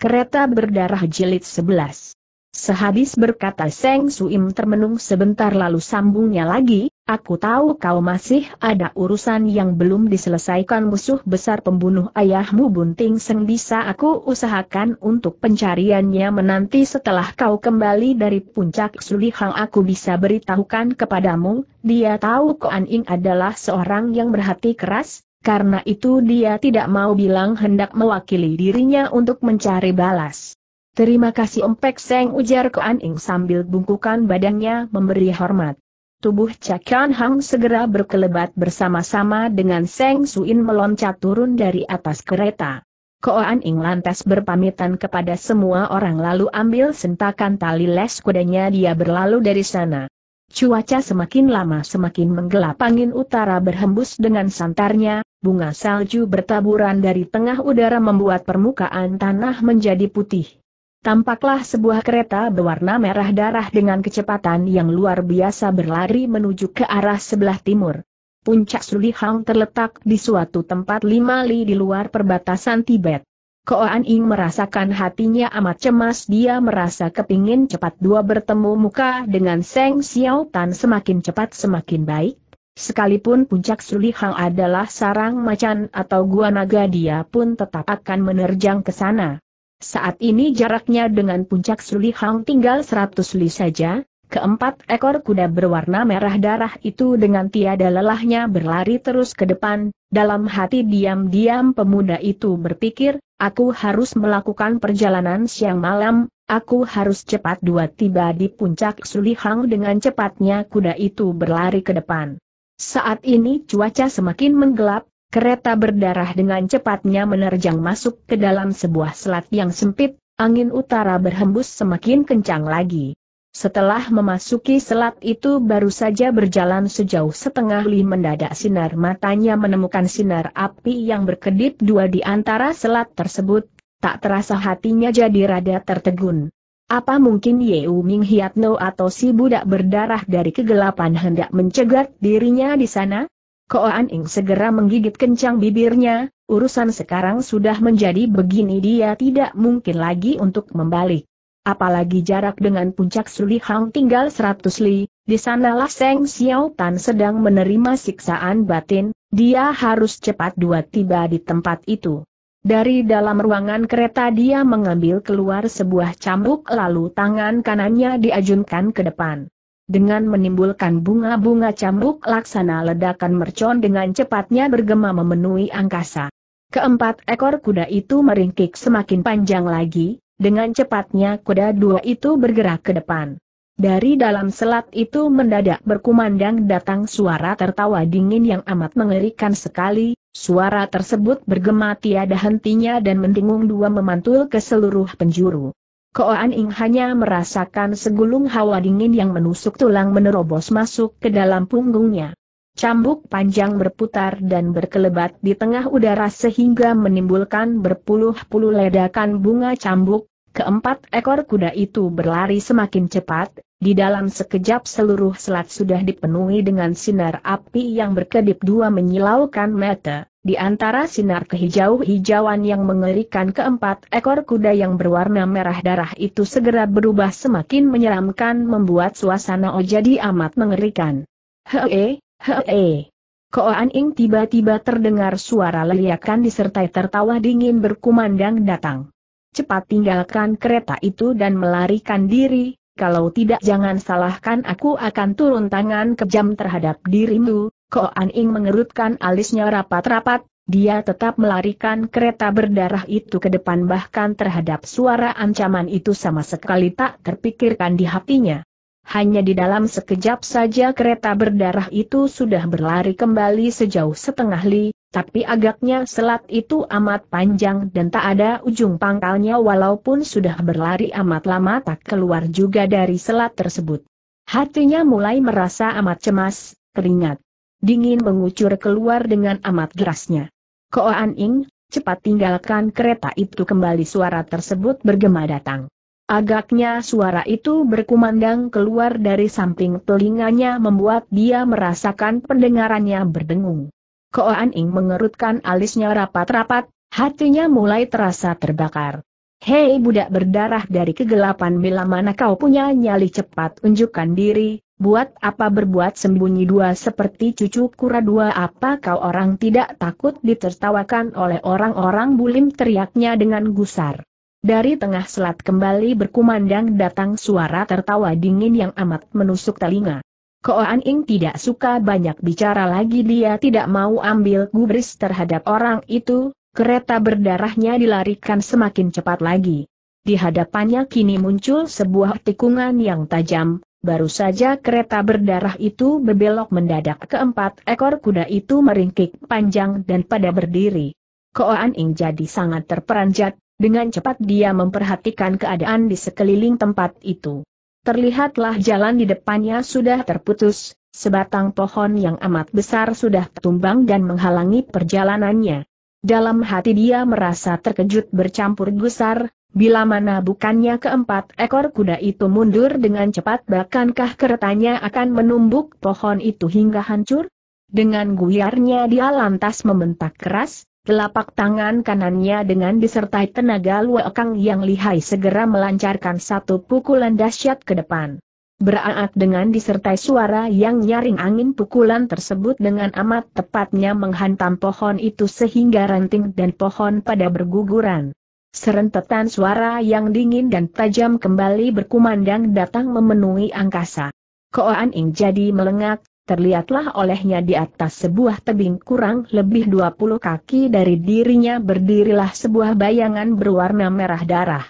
Kereta berdarah jilid 11. Sehabis berkata Seng Suim termenung sebentar lalu sambungnya lagi, aku tahu kau masih ada urusan yang belum diselesaikan musuh besar pembunuh ayahmu Bunting Seng bisa aku usahakan untuk pencariannya menanti setelah kau kembali dari puncak Sulihang aku bisa beritahukan kepadamu, dia tahu Koan Ing adalah seorang yang berhati keras, karena itu dia tidak mau bilang hendak mewakili dirinya untuk mencari balas. Terima kasih Empek Seng ujar Kuan Ing sambil bungkukan badannya memberi hormat. Tubuh Cakian Hang segera berkelebat bersama-sama dengan Seng Suin meloncat turun dari atas kereta. Koan Ing lantas berpamitan kepada semua orang lalu ambil sentakan tali les kudanya dia berlalu dari sana. Cuaca semakin lama semakin menggelap angin utara berhembus dengan santarnya, bunga salju bertaburan dari tengah udara membuat permukaan tanah menjadi putih. Tampaklah sebuah kereta berwarna merah darah dengan kecepatan yang luar biasa berlari menuju ke arah sebelah timur. Puncak Sulihang terletak di suatu tempat lima li di luar perbatasan Tibet. Koan Ing merasakan hatinya amat cemas dia merasa kepingin cepat dua bertemu muka dengan Seng Xiao Tan semakin cepat semakin baik, Sekalipun puncak Sulihang adalah sarang macan atau gua naga dia pun tetap akan menerjang ke sana. Saat ini jaraknya dengan puncak Sulihang tinggal 100 li saja, keempat ekor kuda berwarna merah darah itu dengan tiada lelahnya berlari terus ke depan, dalam hati diam-diam pemuda itu berpikir, aku harus melakukan perjalanan siang malam, Aku harus cepat dua tiba di puncak Sulihang dengan cepatnya kuda itu berlari ke depan. Saat ini cuaca semakin menggelap, kereta berdarah dengan cepatnya menerjang masuk ke dalam sebuah selat yang sempit, angin utara berhembus semakin kencang lagi. Setelah memasuki selat itu baru saja berjalan sejauh setengah li mendadak sinar matanya menemukan sinar api yang berkedip dua di antara selat tersebut, tak terasa hatinya jadi rada tertegun. Apa mungkin Yeu Ming Hiat No atau si budak berdarah dari kegelapan hendak mencegat dirinya di sana? Koan Ing segera menggigit kencang bibirnya, urusan sekarang sudah menjadi begini dia tidak mungkin lagi untuk membalik. Apalagi jarak dengan puncak Hang tinggal seratus li, di sanalah Seng Xiao Tan sedang menerima siksaan batin, dia harus cepat dua tiba di tempat itu. Dari dalam ruangan kereta dia mengambil keluar sebuah cambuk lalu tangan kanannya diajunkan ke depan. Dengan menimbulkan bunga-bunga cambuk laksana ledakan mercon dengan cepatnya bergema memenuhi angkasa. Keempat ekor kuda itu meringkik semakin panjang lagi, dengan cepatnya kuda dua itu bergerak ke depan. Dari dalam selat itu mendadak berkumandang datang suara tertawa dingin yang amat mengerikan sekali, Suara tersebut bergema tiada hentinya dan mendengung dua memantul ke seluruh penjuru. Koan Ing hanya merasakan segulung hawa dingin yang menusuk tulang menerobos masuk ke dalam punggungnya. Cambuk panjang berputar dan berkelebat di tengah udara sehingga menimbulkan berpuluh-puluh ledakan bunga cambuk, keempat ekor kuda itu berlari semakin cepat, di dalam sekejap seluruh selat sudah dipenuhi dengan sinar api yang berkedip dua menyilaukan mata, di antara sinar kehijau-hijauan yang mengerikan keempat ekor kuda yang berwarna merah darah itu segera berubah semakin menyeramkan membuat suasana O oh jadi amat mengerikan. Hee, hee. Koan Ing tiba-tiba terdengar suara leliakan disertai tertawa dingin berkumandang datang. Cepat tinggalkan kereta itu dan melarikan diri, kalau tidak jangan salahkan aku akan turun tangan kejam terhadap dirimu, Ko An mengerutkan alisnya rapat-rapat, dia tetap melarikan kereta berdarah itu ke depan bahkan terhadap suara ancaman itu sama sekali tak terpikirkan di hatinya. Hanya di dalam sekejap saja kereta berdarah itu sudah berlari kembali sejauh setengah li, tapi agaknya selat itu amat panjang dan tak ada ujung pangkalnya walaupun sudah berlari amat lama tak keluar juga dari selat tersebut. Hatinya mulai merasa amat cemas, keringat. Dingin mengucur keluar dengan amat derasnya. Koan Ing, cepat tinggalkan kereta itu kembali suara tersebut bergema datang. Agaknya suara itu berkumandang keluar dari samping telinganya membuat dia merasakan pendengarannya berdengung. Ko Aning mengerutkan alisnya rapat-rapat, hatinya mulai terasa terbakar. Hei budak berdarah dari kegelapan bila mana kau punya nyali cepat unjukkan diri, buat apa berbuat sembunyi dua seperti cucu kura dua apa kau orang tidak takut ditertawakan oleh orang-orang bulim teriaknya dengan gusar. Dari tengah selat kembali berkumandang datang suara tertawa dingin yang amat menusuk telinga. Ko An Ing tidak suka banyak bicara lagi dia tidak mau ambil gubris terhadap orang itu, kereta berdarahnya dilarikan semakin cepat lagi. Di hadapannya kini muncul sebuah tikungan yang tajam, baru saja kereta berdarah itu berbelok mendadak keempat ekor kuda itu meringkik panjang dan pada berdiri. Ko An Ing jadi sangat terperanjat, dengan cepat dia memperhatikan keadaan di sekeliling tempat itu. Terlihatlah jalan di depannya sudah terputus, sebatang pohon yang amat besar sudah tumbang dan menghalangi perjalanannya. Dalam hati dia merasa terkejut bercampur gusar, bila mana bukannya keempat ekor kuda itu mundur dengan cepat bahkankah keretanya akan menumbuk pohon itu hingga hancur? Dengan guyarnya dia lantas membentak keras, Telapak tangan kanannya dengan disertai tenaga luakang yang lihai segera melancarkan satu pukulan dahsyat ke depan. Beraat dengan disertai suara yang nyaring angin pukulan tersebut dengan amat tepatnya menghantam pohon itu sehingga ranting dan pohon pada berguguran. Serentetan suara yang dingin dan tajam kembali berkumandang datang memenuhi angkasa. Koan Ing jadi melengak, terlihatlah olehnya di atas sebuah tebing kurang lebih 20 kaki dari dirinya berdirilah sebuah bayangan berwarna merah darah.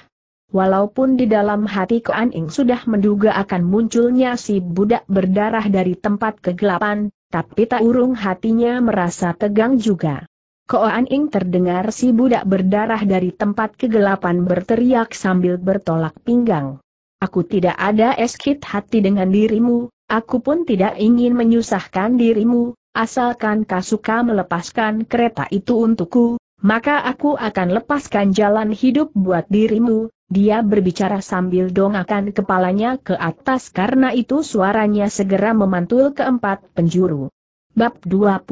Walaupun di dalam hati Koan Ing sudah menduga akan munculnya si budak berdarah dari tempat kegelapan, tapi tak urung hatinya merasa tegang juga. Koan Ing terdengar si budak berdarah dari tempat kegelapan berteriak sambil bertolak pinggang. Aku tidak ada eskit hati dengan dirimu, Aku pun tidak ingin menyusahkan dirimu, asalkan kau suka melepaskan kereta itu untukku, maka aku akan lepaskan jalan hidup buat dirimu. Dia berbicara sambil dongakan kepalanya ke atas karena itu suaranya segera memantul ke empat penjuru. Bab 25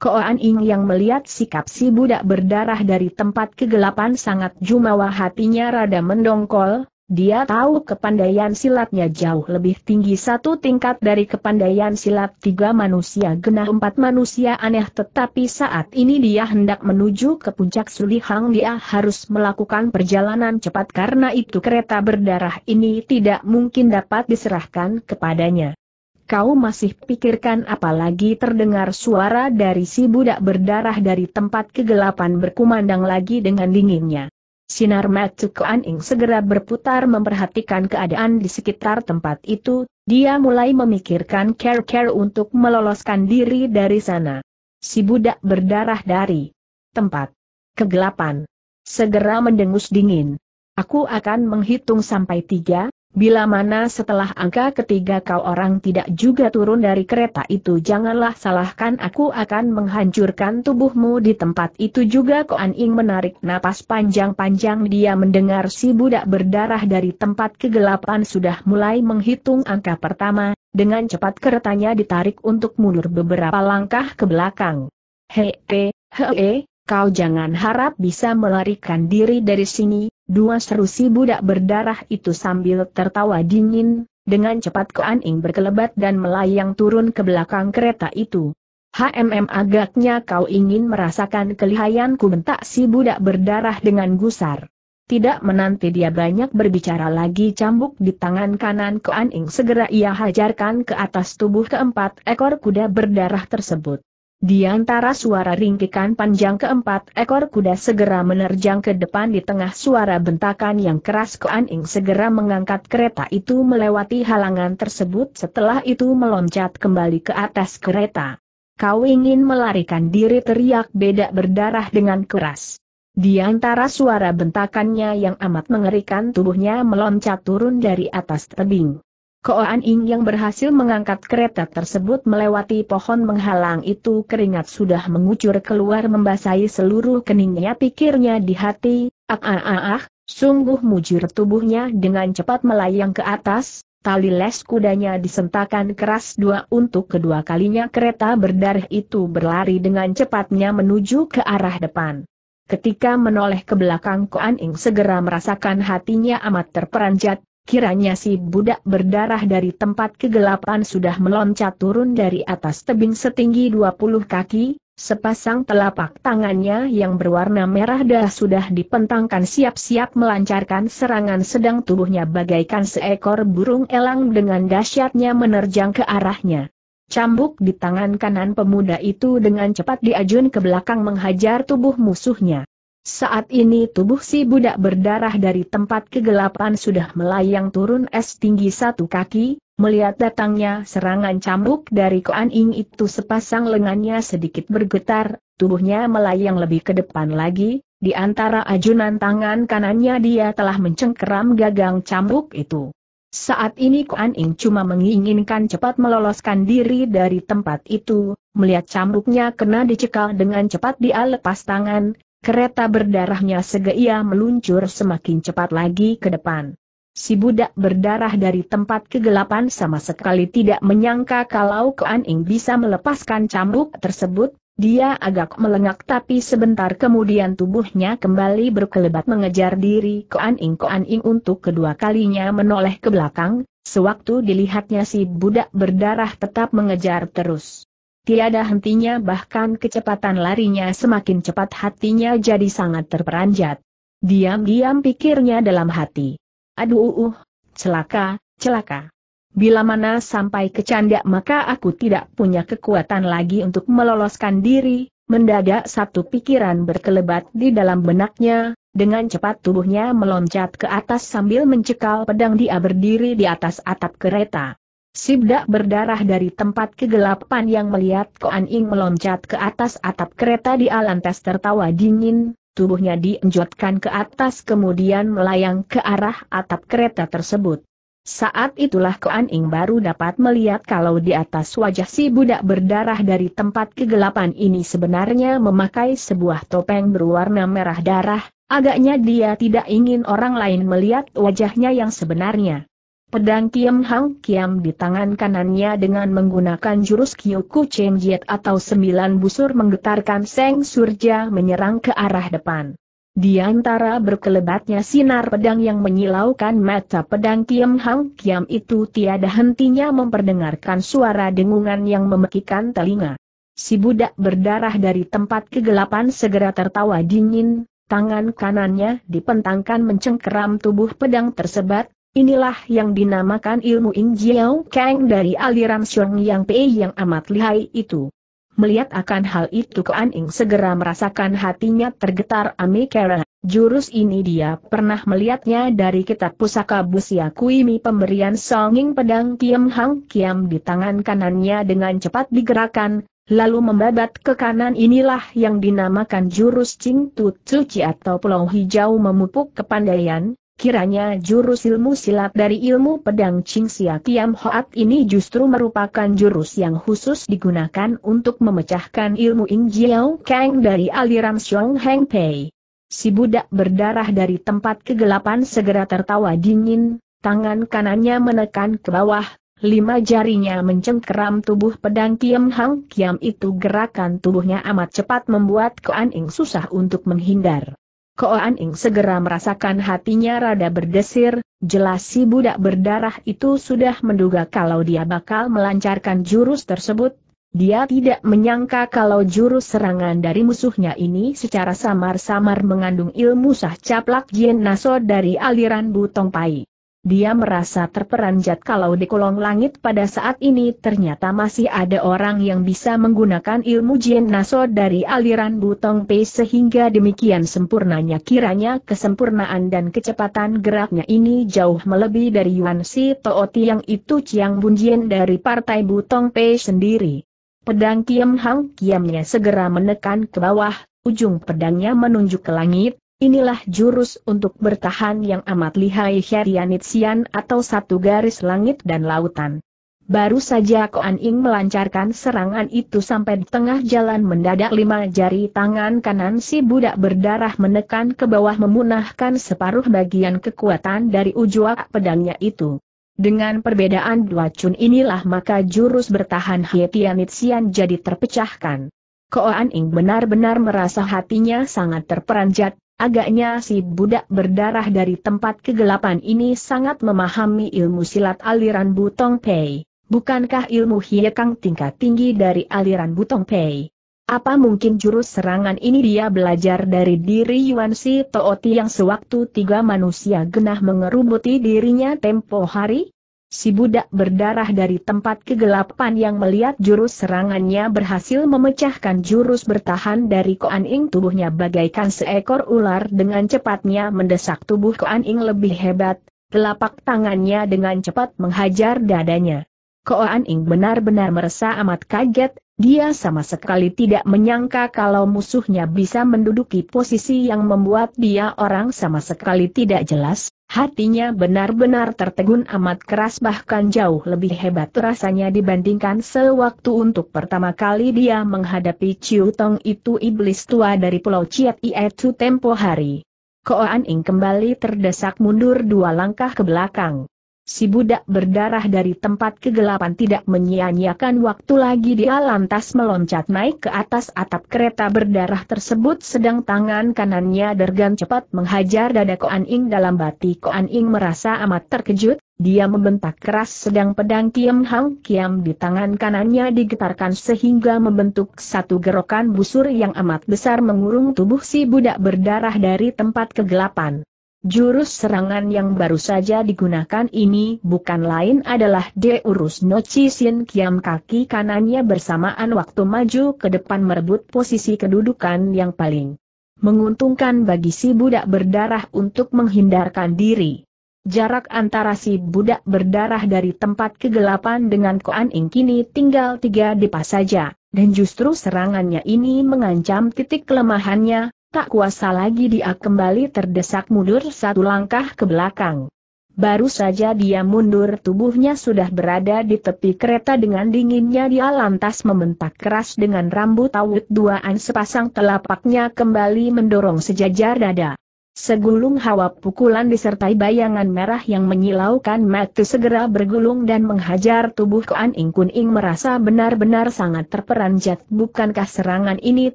Koan Ing yang melihat sikap si budak berdarah dari tempat kegelapan sangat jumawa hatinya rada mendongkol, dia tahu kepandaian silatnya jauh lebih tinggi satu tingkat dari kepandaian silat tiga manusia genah empat manusia aneh tetapi saat ini dia hendak menuju ke puncak Sulihang dia harus melakukan perjalanan cepat karena itu kereta berdarah ini tidak mungkin dapat diserahkan kepadanya. Kau masih pikirkan apalagi terdengar suara dari si budak berdarah dari tempat kegelapan berkumandang lagi dengan dinginnya. Sinar Matu anjing segera berputar memperhatikan keadaan di sekitar tempat itu, dia mulai memikirkan care-care untuk meloloskan diri dari sana. Si budak berdarah dari tempat kegelapan. Segera mendengus dingin. Aku akan menghitung sampai tiga, Bila mana setelah angka ketiga kau orang tidak juga turun dari kereta itu janganlah salahkan aku akan menghancurkan tubuhmu di tempat itu juga Koan Ing menarik napas panjang-panjang dia mendengar si budak berdarah dari tempat kegelapan sudah mulai menghitung angka pertama, dengan cepat keretanya ditarik untuk mundur beberapa langkah ke belakang. Hei, hei, hei, kau jangan harap bisa melarikan diri dari sini, Dua seru si budak berdarah itu sambil tertawa dingin, dengan cepat Aning berkelebat dan melayang turun ke belakang kereta itu. HMM agaknya kau ingin merasakan kelihayanku bentak si budak berdarah dengan gusar. Tidak menanti dia banyak berbicara lagi cambuk di tangan kanan ke Aning segera ia hajarkan ke atas tubuh keempat ekor kuda berdarah tersebut. Di antara suara ringkikan panjang keempat ekor kuda segera menerjang ke depan di tengah suara bentakan yang keras Koan Ing segera mengangkat kereta itu melewati halangan tersebut setelah itu meloncat kembali ke atas kereta. Kau ingin melarikan diri teriak beda berdarah dengan keras. Di antara suara bentakannya yang amat mengerikan tubuhnya meloncat turun dari atas tebing. Koan Ing yang berhasil mengangkat kereta tersebut melewati pohon menghalang itu keringat sudah mengucur keluar membasahi seluruh keningnya pikirnya di hati, ah ah ah ah, sungguh mujur tubuhnya dengan cepat melayang ke atas, tali les kudanya disentakan keras dua untuk kedua kalinya kereta berdarah itu berlari dengan cepatnya menuju ke arah depan. Ketika menoleh ke belakang Koan Ing segera merasakan hatinya amat terperanjat, Kiranya si budak berdarah dari tempat kegelapan sudah meloncat turun dari atas tebing setinggi 20 kaki, sepasang telapak tangannya yang berwarna merah dah sudah dipentangkan siap-siap melancarkan serangan sedang tubuhnya bagaikan seekor burung elang dengan dahsyatnya menerjang ke arahnya. Cambuk di tangan kanan pemuda itu dengan cepat diajun ke belakang menghajar tubuh musuhnya. Saat ini tubuh si budak berdarah dari tempat kegelapan sudah melayang turun es tinggi satu kaki, melihat datangnya serangan cambuk dari Koan Ing itu sepasang lengannya sedikit bergetar, tubuhnya melayang lebih ke depan lagi, di antara ajunan tangan kanannya dia telah mencengkeram gagang cambuk itu. Saat ini Kuan Ing cuma menginginkan cepat meloloskan diri dari tempat itu, melihat cambuknya kena dicekal dengan cepat dia lepas tangan, Kereta berdarahnya segera meluncur semakin cepat lagi ke depan. Si budak berdarah dari tempat kegelapan sama sekali tidak menyangka kalau Keaning bisa melepaskan cambuk tersebut, dia agak melengak tapi sebentar kemudian tubuhnya kembali berkelebat mengejar diri Keaning Keaning untuk kedua kalinya menoleh ke belakang, sewaktu dilihatnya si budak berdarah tetap mengejar terus. Tiada hentinya bahkan kecepatan larinya semakin cepat hatinya jadi sangat terperanjat. Diam-diam pikirnya dalam hati. Aduh uh, uh, celaka, celaka. Bila mana sampai ke maka aku tidak punya kekuatan lagi untuk meloloskan diri, mendadak satu pikiran berkelebat di dalam benaknya, dengan cepat tubuhnya meloncat ke atas sambil mencekal pedang dia berdiri di atas atap kereta. Sibdak berdarah dari tempat kegelapan yang melihat Koan Ing meloncat ke atas atap kereta di Alantes tertawa dingin, tubuhnya dienjotkan ke atas kemudian melayang ke arah atap kereta tersebut. Saat itulah Koan Ing baru dapat melihat kalau di atas wajah si budak berdarah dari tempat kegelapan ini sebenarnya memakai sebuah topeng berwarna merah darah, agaknya dia tidak ingin orang lain melihat wajahnya yang sebenarnya. Pedang Kiam Hang Kiam di tangan kanannya dengan menggunakan jurus Kyoku Cheng Jiet atau sembilan busur menggetarkan Seng Surja menyerang ke arah depan. Di antara berkelebatnya sinar pedang yang menyilaukan mata pedang Kiam Hang Kiam itu tiada hentinya memperdengarkan suara dengungan yang memekikan telinga. Si budak berdarah dari tempat kegelapan segera tertawa dingin, tangan kanannya dipentangkan mencengkeram tubuh pedang tersebut. Inilah yang dinamakan ilmu Ing Jiao Kang dari aliran Xiong Yang Pei yang amat lihai itu. Melihat akan hal itu Kuan Ing segera merasakan hatinya tergetar amikera. Jurus ini dia pernah melihatnya dari kitab pusaka Busia Kuimi pemberian Songing pedang Kiam Hang Kiam di tangan kanannya dengan cepat digerakkan, lalu membabat ke kanan inilah yang dinamakan jurus cing Tu Suci atau Pulau Hijau memupuk kepandaian, Kiranya jurus ilmu silat dari ilmu pedang Sia Kiam Hoat ini justru merupakan jurus yang khusus digunakan untuk memecahkan ilmu Ing Jiao Kang dari aliran Xiong Heng Pei. Si budak berdarah dari tempat kegelapan segera tertawa dingin, tangan kanannya menekan ke bawah, lima jarinya mencengkeram tubuh pedang Kiam Hang Kiam itu gerakan tubuhnya amat cepat membuat Koan Ing susah untuk menghindar. Ko An Ing segera merasakan hatinya rada berdesir, jelas si budak berdarah itu sudah menduga kalau dia bakal melancarkan jurus tersebut. Dia tidak menyangka kalau jurus serangan dari musuhnya ini secara samar-samar mengandung ilmu sah caplak Jien Naso dari aliran Butong Pai. Dia merasa terperanjat kalau di kolong langit pada saat ini ternyata masih ada orang yang bisa menggunakan ilmu Jin Naso dari aliran Butong Pei sehingga demikian sempurnanya kiranya kesempurnaan dan kecepatan geraknya ini jauh melebihi dari Yuan Si Tooti yang itu Chiang Bun Jin dari partai Butong Pei sendiri. Pedang Kiam Hang Kiamnya segera menekan ke bawah, ujung pedangnya menunjuk ke langit, Inilah jurus untuk bertahan yang amat lihai Herianitsian atau satu garis langit dan lautan. Baru saja Koan Ing melancarkan serangan itu sampai di tengah jalan mendadak lima jari tangan kanan si budak berdarah menekan ke bawah memunahkan separuh bagian kekuatan dari ujuak pedangnya itu. Dengan perbedaan dua cun inilah maka jurus bertahan Hietianitsian jadi terpecahkan. Koan Ing benar-benar merasa hatinya sangat terperanjat, Agaknya si budak berdarah dari tempat kegelapan ini sangat memahami ilmu silat aliran Butong Pei. Bukankah ilmu Kang tingkat tinggi dari aliran Butong Pei? Apa mungkin jurus serangan ini dia belajar dari diri Yuan Si Tooti yang sewaktu tiga manusia genah mengerubuti dirinya tempo hari? si budak berdarah dari tempat kegelapan yang melihat jurus serangannya berhasil memecahkan jurus bertahan dari Koan Ing tubuhnya bagaikan seekor ular dengan cepatnya mendesak tubuh Koan Ing lebih hebat, telapak tangannya dengan cepat menghajar dadanya. Koan Ing benar-benar merasa amat kaget, dia sama sekali tidak menyangka kalau musuhnya bisa menduduki posisi yang membuat dia orang sama sekali tidak jelas, hatinya benar-benar tertegun amat keras bahkan jauh lebih hebat rasanya dibandingkan sewaktu untuk pertama kali dia menghadapi Chiu Tong itu iblis tua dari pulau Ciat Ietu tempo hari. Koan Ing kembali terdesak mundur dua langkah ke belakang. Si budak berdarah dari tempat kegelapan tidak menyia-nyiakan waktu lagi dia lantas meloncat naik ke atas atap kereta berdarah tersebut sedang tangan kanannya dergan cepat menghajar dada Koan Ing dalam batik Koan Ing merasa amat terkejut, dia membentak keras sedang pedang Kiam Hang Kiam di tangan kanannya digetarkan sehingga membentuk satu gerokan busur yang amat besar mengurung tubuh si budak berdarah dari tempat kegelapan. Jurus serangan yang baru saja digunakan ini bukan lain adalah Deurus no Sin Kiam kaki kanannya bersamaan waktu maju ke depan merebut posisi kedudukan yang paling menguntungkan bagi si budak berdarah untuk menghindarkan diri. Jarak antara si budak berdarah dari tempat kegelapan dengan Koan Ing kini tinggal tiga depa saja, dan justru serangannya ini mengancam titik kelemahannya, Tak kuasa lagi dia kembali terdesak mundur satu langkah ke belakang. Baru saja dia mundur tubuhnya sudah berada di tepi kereta dengan dinginnya dia lantas membentak keras dengan rambut awut duaan sepasang telapaknya kembali mendorong sejajar dada. Segulung hawa pukulan disertai bayangan merah yang menyilaukan mata segera bergulung dan menghajar tubuh Kuan Ing Kun Ing merasa benar-benar sangat terperanjat. Bukankah serangan ini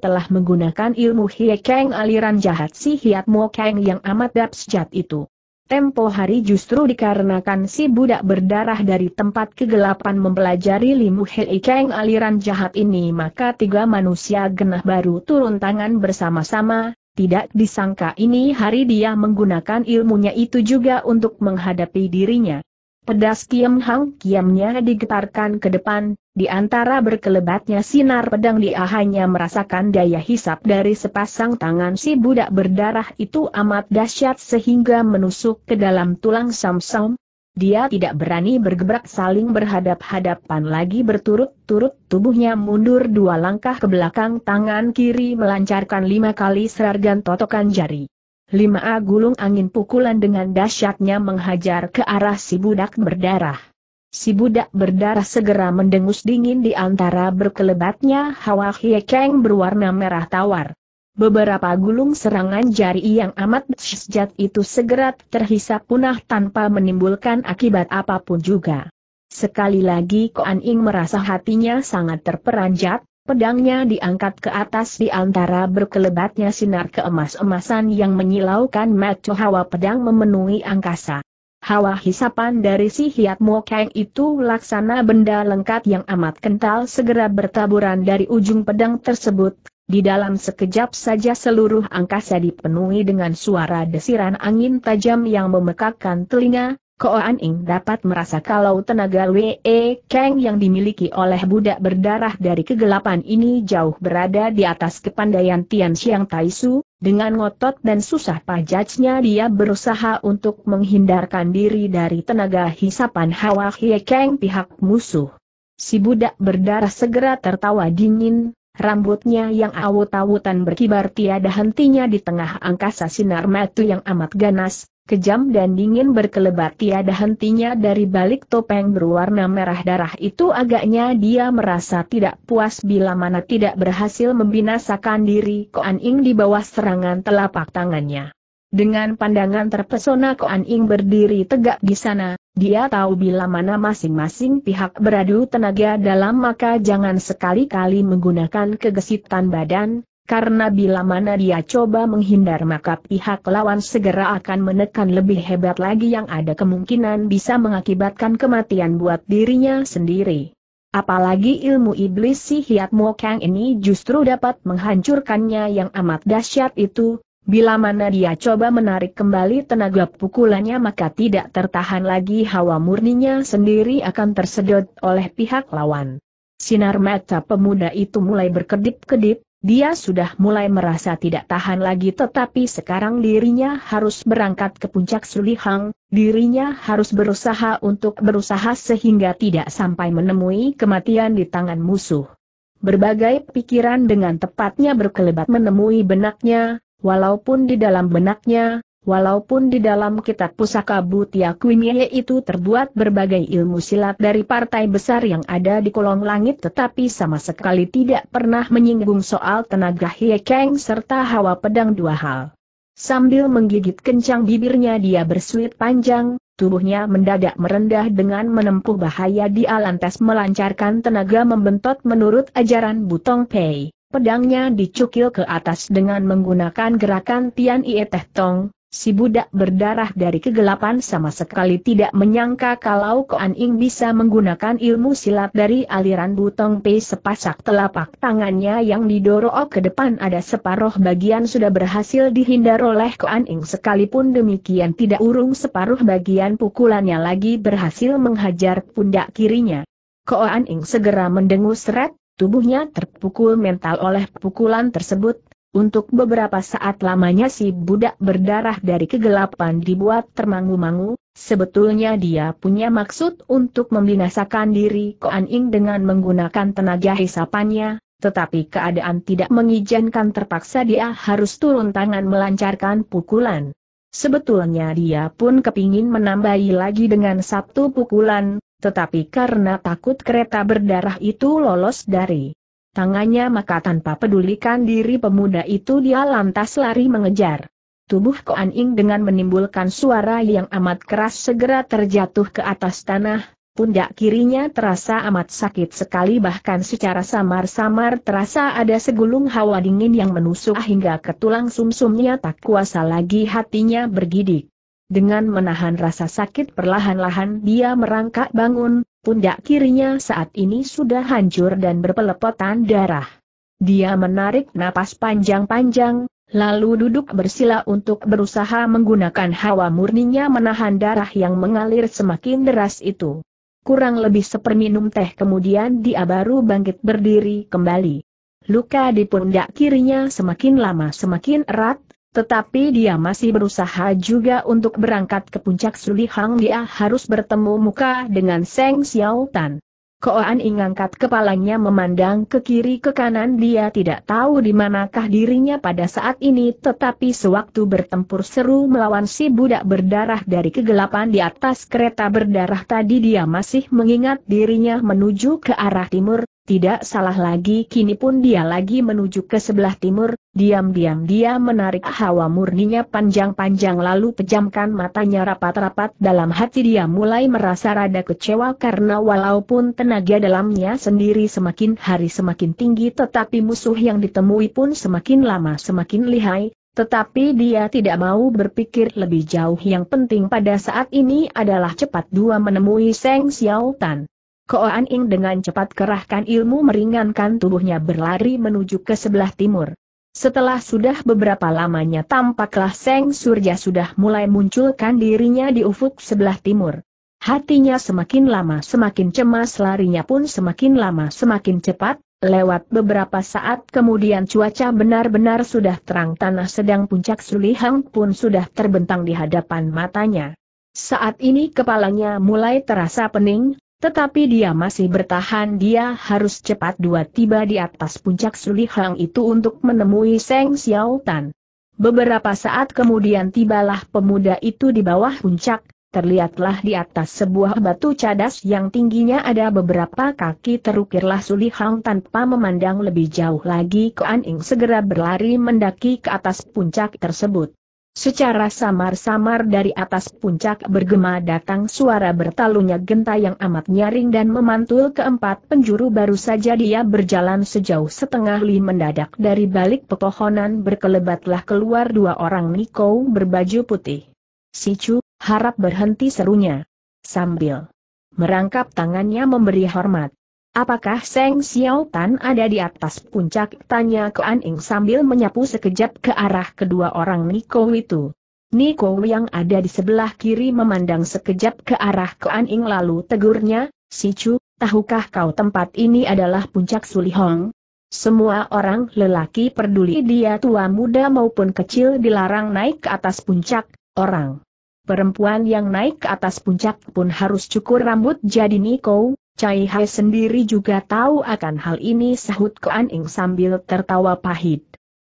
telah menggunakan ilmu Hie Kang aliran jahat si Hiat Mo Kang yang amat dahsyat itu? Tempo hari justru dikarenakan si budak berdarah dari tempat kegelapan mempelajari limu Hei Kang aliran jahat ini maka tiga manusia genah baru turun tangan bersama-sama, tidak disangka ini hari dia menggunakan ilmunya itu juga untuk menghadapi dirinya. Pedas Kiam Hang Kiamnya digetarkan ke depan, di antara berkelebatnya sinar pedang dia hanya merasakan daya hisap dari sepasang tangan si budak berdarah itu amat dahsyat sehingga menusuk ke dalam tulang Samsam, dia tidak berani bergebrak saling berhadap-hadapan lagi berturut-turut tubuhnya mundur dua langkah ke belakang tangan kiri melancarkan lima kali serargan totokan jari. Lima A gulung angin pukulan dengan dahsyatnya menghajar ke arah si budak berdarah. Si budak berdarah segera mendengus dingin di antara berkelebatnya hawa hiekeng berwarna merah tawar. Beberapa gulung serangan jari yang amat sejat itu segera terhisap punah tanpa menimbulkan akibat apapun juga. Sekali lagi Koan Ing merasa hatinya sangat terperanjat, pedangnya diangkat ke atas di antara berkelebatnya sinar keemas-emasan yang menyilaukan mata hawa pedang memenuhi angkasa. Hawa hisapan dari si Hiat Mokeng itu laksana benda lengkap yang amat kental segera bertaburan dari ujung pedang tersebut di dalam sekejap saja seluruh angkasa dipenuhi dengan suara desiran angin tajam yang memekakkan telinga, Ko An Ing dapat merasa kalau tenaga Wee Kang yang dimiliki oleh budak berdarah dari kegelapan ini jauh berada di atas kepandaian Tian Xiang Taisu, dengan ngotot dan susah pajajnya dia berusaha untuk menghindarkan diri dari tenaga hisapan Hawa Hye Kang pihak musuh. Si budak berdarah segera tertawa dingin, Rambutnya yang awut-awutan berkibar tiada hentinya di tengah angkasa sinar matu yang amat ganas, kejam dan dingin berkelebat tiada hentinya dari balik topeng berwarna merah darah itu agaknya dia merasa tidak puas bila mana tidak berhasil membinasakan diri Koan Ing di bawah serangan telapak tangannya. Dengan pandangan terpesona Koan Ing berdiri tegak di sana, dia tahu bila mana masing-masing pihak beradu tenaga dalam maka jangan sekali-kali menggunakan kegesitan badan, karena bila mana dia coba menghindar maka pihak lawan segera akan menekan lebih hebat lagi yang ada kemungkinan bisa mengakibatkan kematian buat dirinya sendiri. Apalagi ilmu iblis si Hiat Mokang ini justru dapat menghancurkannya yang amat dahsyat itu, Bila mana dia coba menarik kembali tenaga pukulannya maka tidak tertahan lagi hawa murninya sendiri akan tersedot oleh pihak lawan. Sinar mata pemuda itu mulai berkedip-kedip, dia sudah mulai merasa tidak tahan lagi tetapi sekarang dirinya harus berangkat ke puncak Sulihang, dirinya harus berusaha untuk berusaha sehingga tidak sampai menemui kematian di tangan musuh. Berbagai pikiran dengan tepatnya berkelebat menemui benaknya, Walaupun di dalam benaknya, walaupun di dalam kitab pusaka Butia Kuinye itu terbuat berbagai ilmu silat dari partai besar yang ada di kolong langit tetapi sama sekali tidak pernah menyinggung soal tenaga Hiekeng serta hawa pedang dua hal. Sambil menggigit kencang bibirnya dia bersuit panjang, tubuhnya mendadak merendah dengan menempuh bahaya di alantas melancarkan tenaga membentot menurut ajaran Butong Pei. Pedangnya dicukil ke atas dengan menggunakan gerakan Tian Ie Teh Tong, si budak berdarah dari kegelapan sama sekali tidak menyangka kalau Koan Ing bisa menggunakan ilmu silat dari aliran Butong Pei sepasak telapak tangannya yang didorong ke depan ada separuh bagian sudah berhasil dihindar oleh Koan Ing sekalipun demikian tidak urung separuh bagian pukulannya lagi berhasil menghajar pundak kirinya. Koan Ing segera mendengus seret, Tubuhnya terpukul mental oleh pukulan tersebut. Untuk beberapa saat lamanya si budak berdarah dari kegelapan dibuat termangu-mangu, sebetulnya dia punya maksud untuk membinasakan diri Koan Ing dengan menggunakan tenaga hisapannya, tetapi keadaan tidak mengizinkan terpaksa dia harus turun tangan melancarkan pukulan. Sebetulnya dia pun kepingin menambahi lagi dengan satu pukulan, tetapi karena takut kereta berdarah itu lolos dari tangannya maka tanpa pedulikan diri pemuda itu dia lantas lari mengejar. Tubuh Koan Ing dengan menimbulkan suara yang amat keras segera terjatuh ke atas tanah, pundak kirinya terasa amat sakit sekali bahkan secara samar-samar terasa ada segulung hawa dingin yang menusuk hingga ke tulang sumsumnya tak kuasa lagi hatinya bergidik. Dengan menahan rasa sakit perlahan-lahan dia merangkak bangun, pundak kirinya saat ini sudah hancur dan berpelepotan darah. Dia menarik napas panjang-panjang, lalu duduk bersila untuk berusaha menggunakan hawa murninya menahan darah yang mengalir semakin deras itu. Kurang lebih seperminum teh kemudian dia baru bangkit berdiri kembali. Luka di pundak kirinya semakin lama semakin erat, tetapi dia masih berusaha juga untuk berangkat ke puncak Sulihang dia harus bertemu muka dengan Seng Xiao Tan. Koan ingangkat kepalanya memandang ke kiri ke kanan dia tidak tahu di manakah dirinya pada saat ini tetapi sewaktu bertempur seru melawan si budak berdarah dari kegelapan di atas kereta berdarah tadi dia masih mengingat dirinya menuju ke arah timur, tidak salah lagi kini pun dia lagi menuju ke sebelah timur, diam-diam dia menarik hawa murninya panjang-panjang lalu pejamkan matanya rapat-rapat dalam hati dia mulai merasa rada kecewa karena walaupun tenaga dalamnya sendiri semakin hari semakin tinggi tetapi musuh yang ditemui pun semakin lama semakin lihai, tetapi dia tidak mau berpikir lebih jauh yang penting pada saat ini adalah cepat dua menemui Seng Xiao Tan. Koan Ing dengan cepat kerahkan ilmu meringankan tubuhnya berlari menuju ke sebelah timur. Setelah sudah beberapa lamanya tampaklah Seng Surya sudah mulai munculkan dirinya di ufuk sebelah timur. Hatinya semakin lama semakin cemas larinya pun semakin lama semakin cepat, lewat beberapa saat kemudian cuaca benar-benar sudah terang tanah sedang puncak Sulihang pun sudah terbentang di hadapan matanya. Saat ini kepalanya mulai terasa pening, tetapi dia masih bertahan dia harus cepat dua tiba di atas puncak Sulihang itu untuk menemui Seng Xiao Tan. Beberapa saat kemudian tibalah pemuda itu di bawah puncak, terlihatlah di atas sebuah batu cadas yang tingginya ada beberapa kaki terukirlah Sulihang tanpa memandang lebih jauh lagi Koan Ing segera berlari mendaki ke atas puncak tersebut. Secara samar-samar dari atas puncak bergema datang suara bertalunya genta yang amat nyaring dan memantul ke empat penjuru baru saja dia berjalan sejauh setengah li mendadak dari balik pepohonan berkelebatlah keluar dua orang Niko berbaju putih. Si Chu harap berhenti serunya. Sambil merangkap tangannya memberi hormat. Apakah Seng Xiaotan ada di atas puncak? Tanya ke Ing sambil menyapu sekejap ke arah kedua orang Niko itu. Niko yang ada di sebelah kiri memandang sekejap ke arah ke Ing lalu tegurnya, Si Chu, tahukah kau tempat ini adalah puncak Sulihong? Semua orang lelaki peduli dia tua muda maupun kecil dilarang naik ke atas puncak, orang. Perempuan yang naik ke atas puncak pun harus cukur rambut jadi Niko, Cai Hai sendiri juga tahu akan hal ini sahut Kuan Ing sambil tertawa pahit.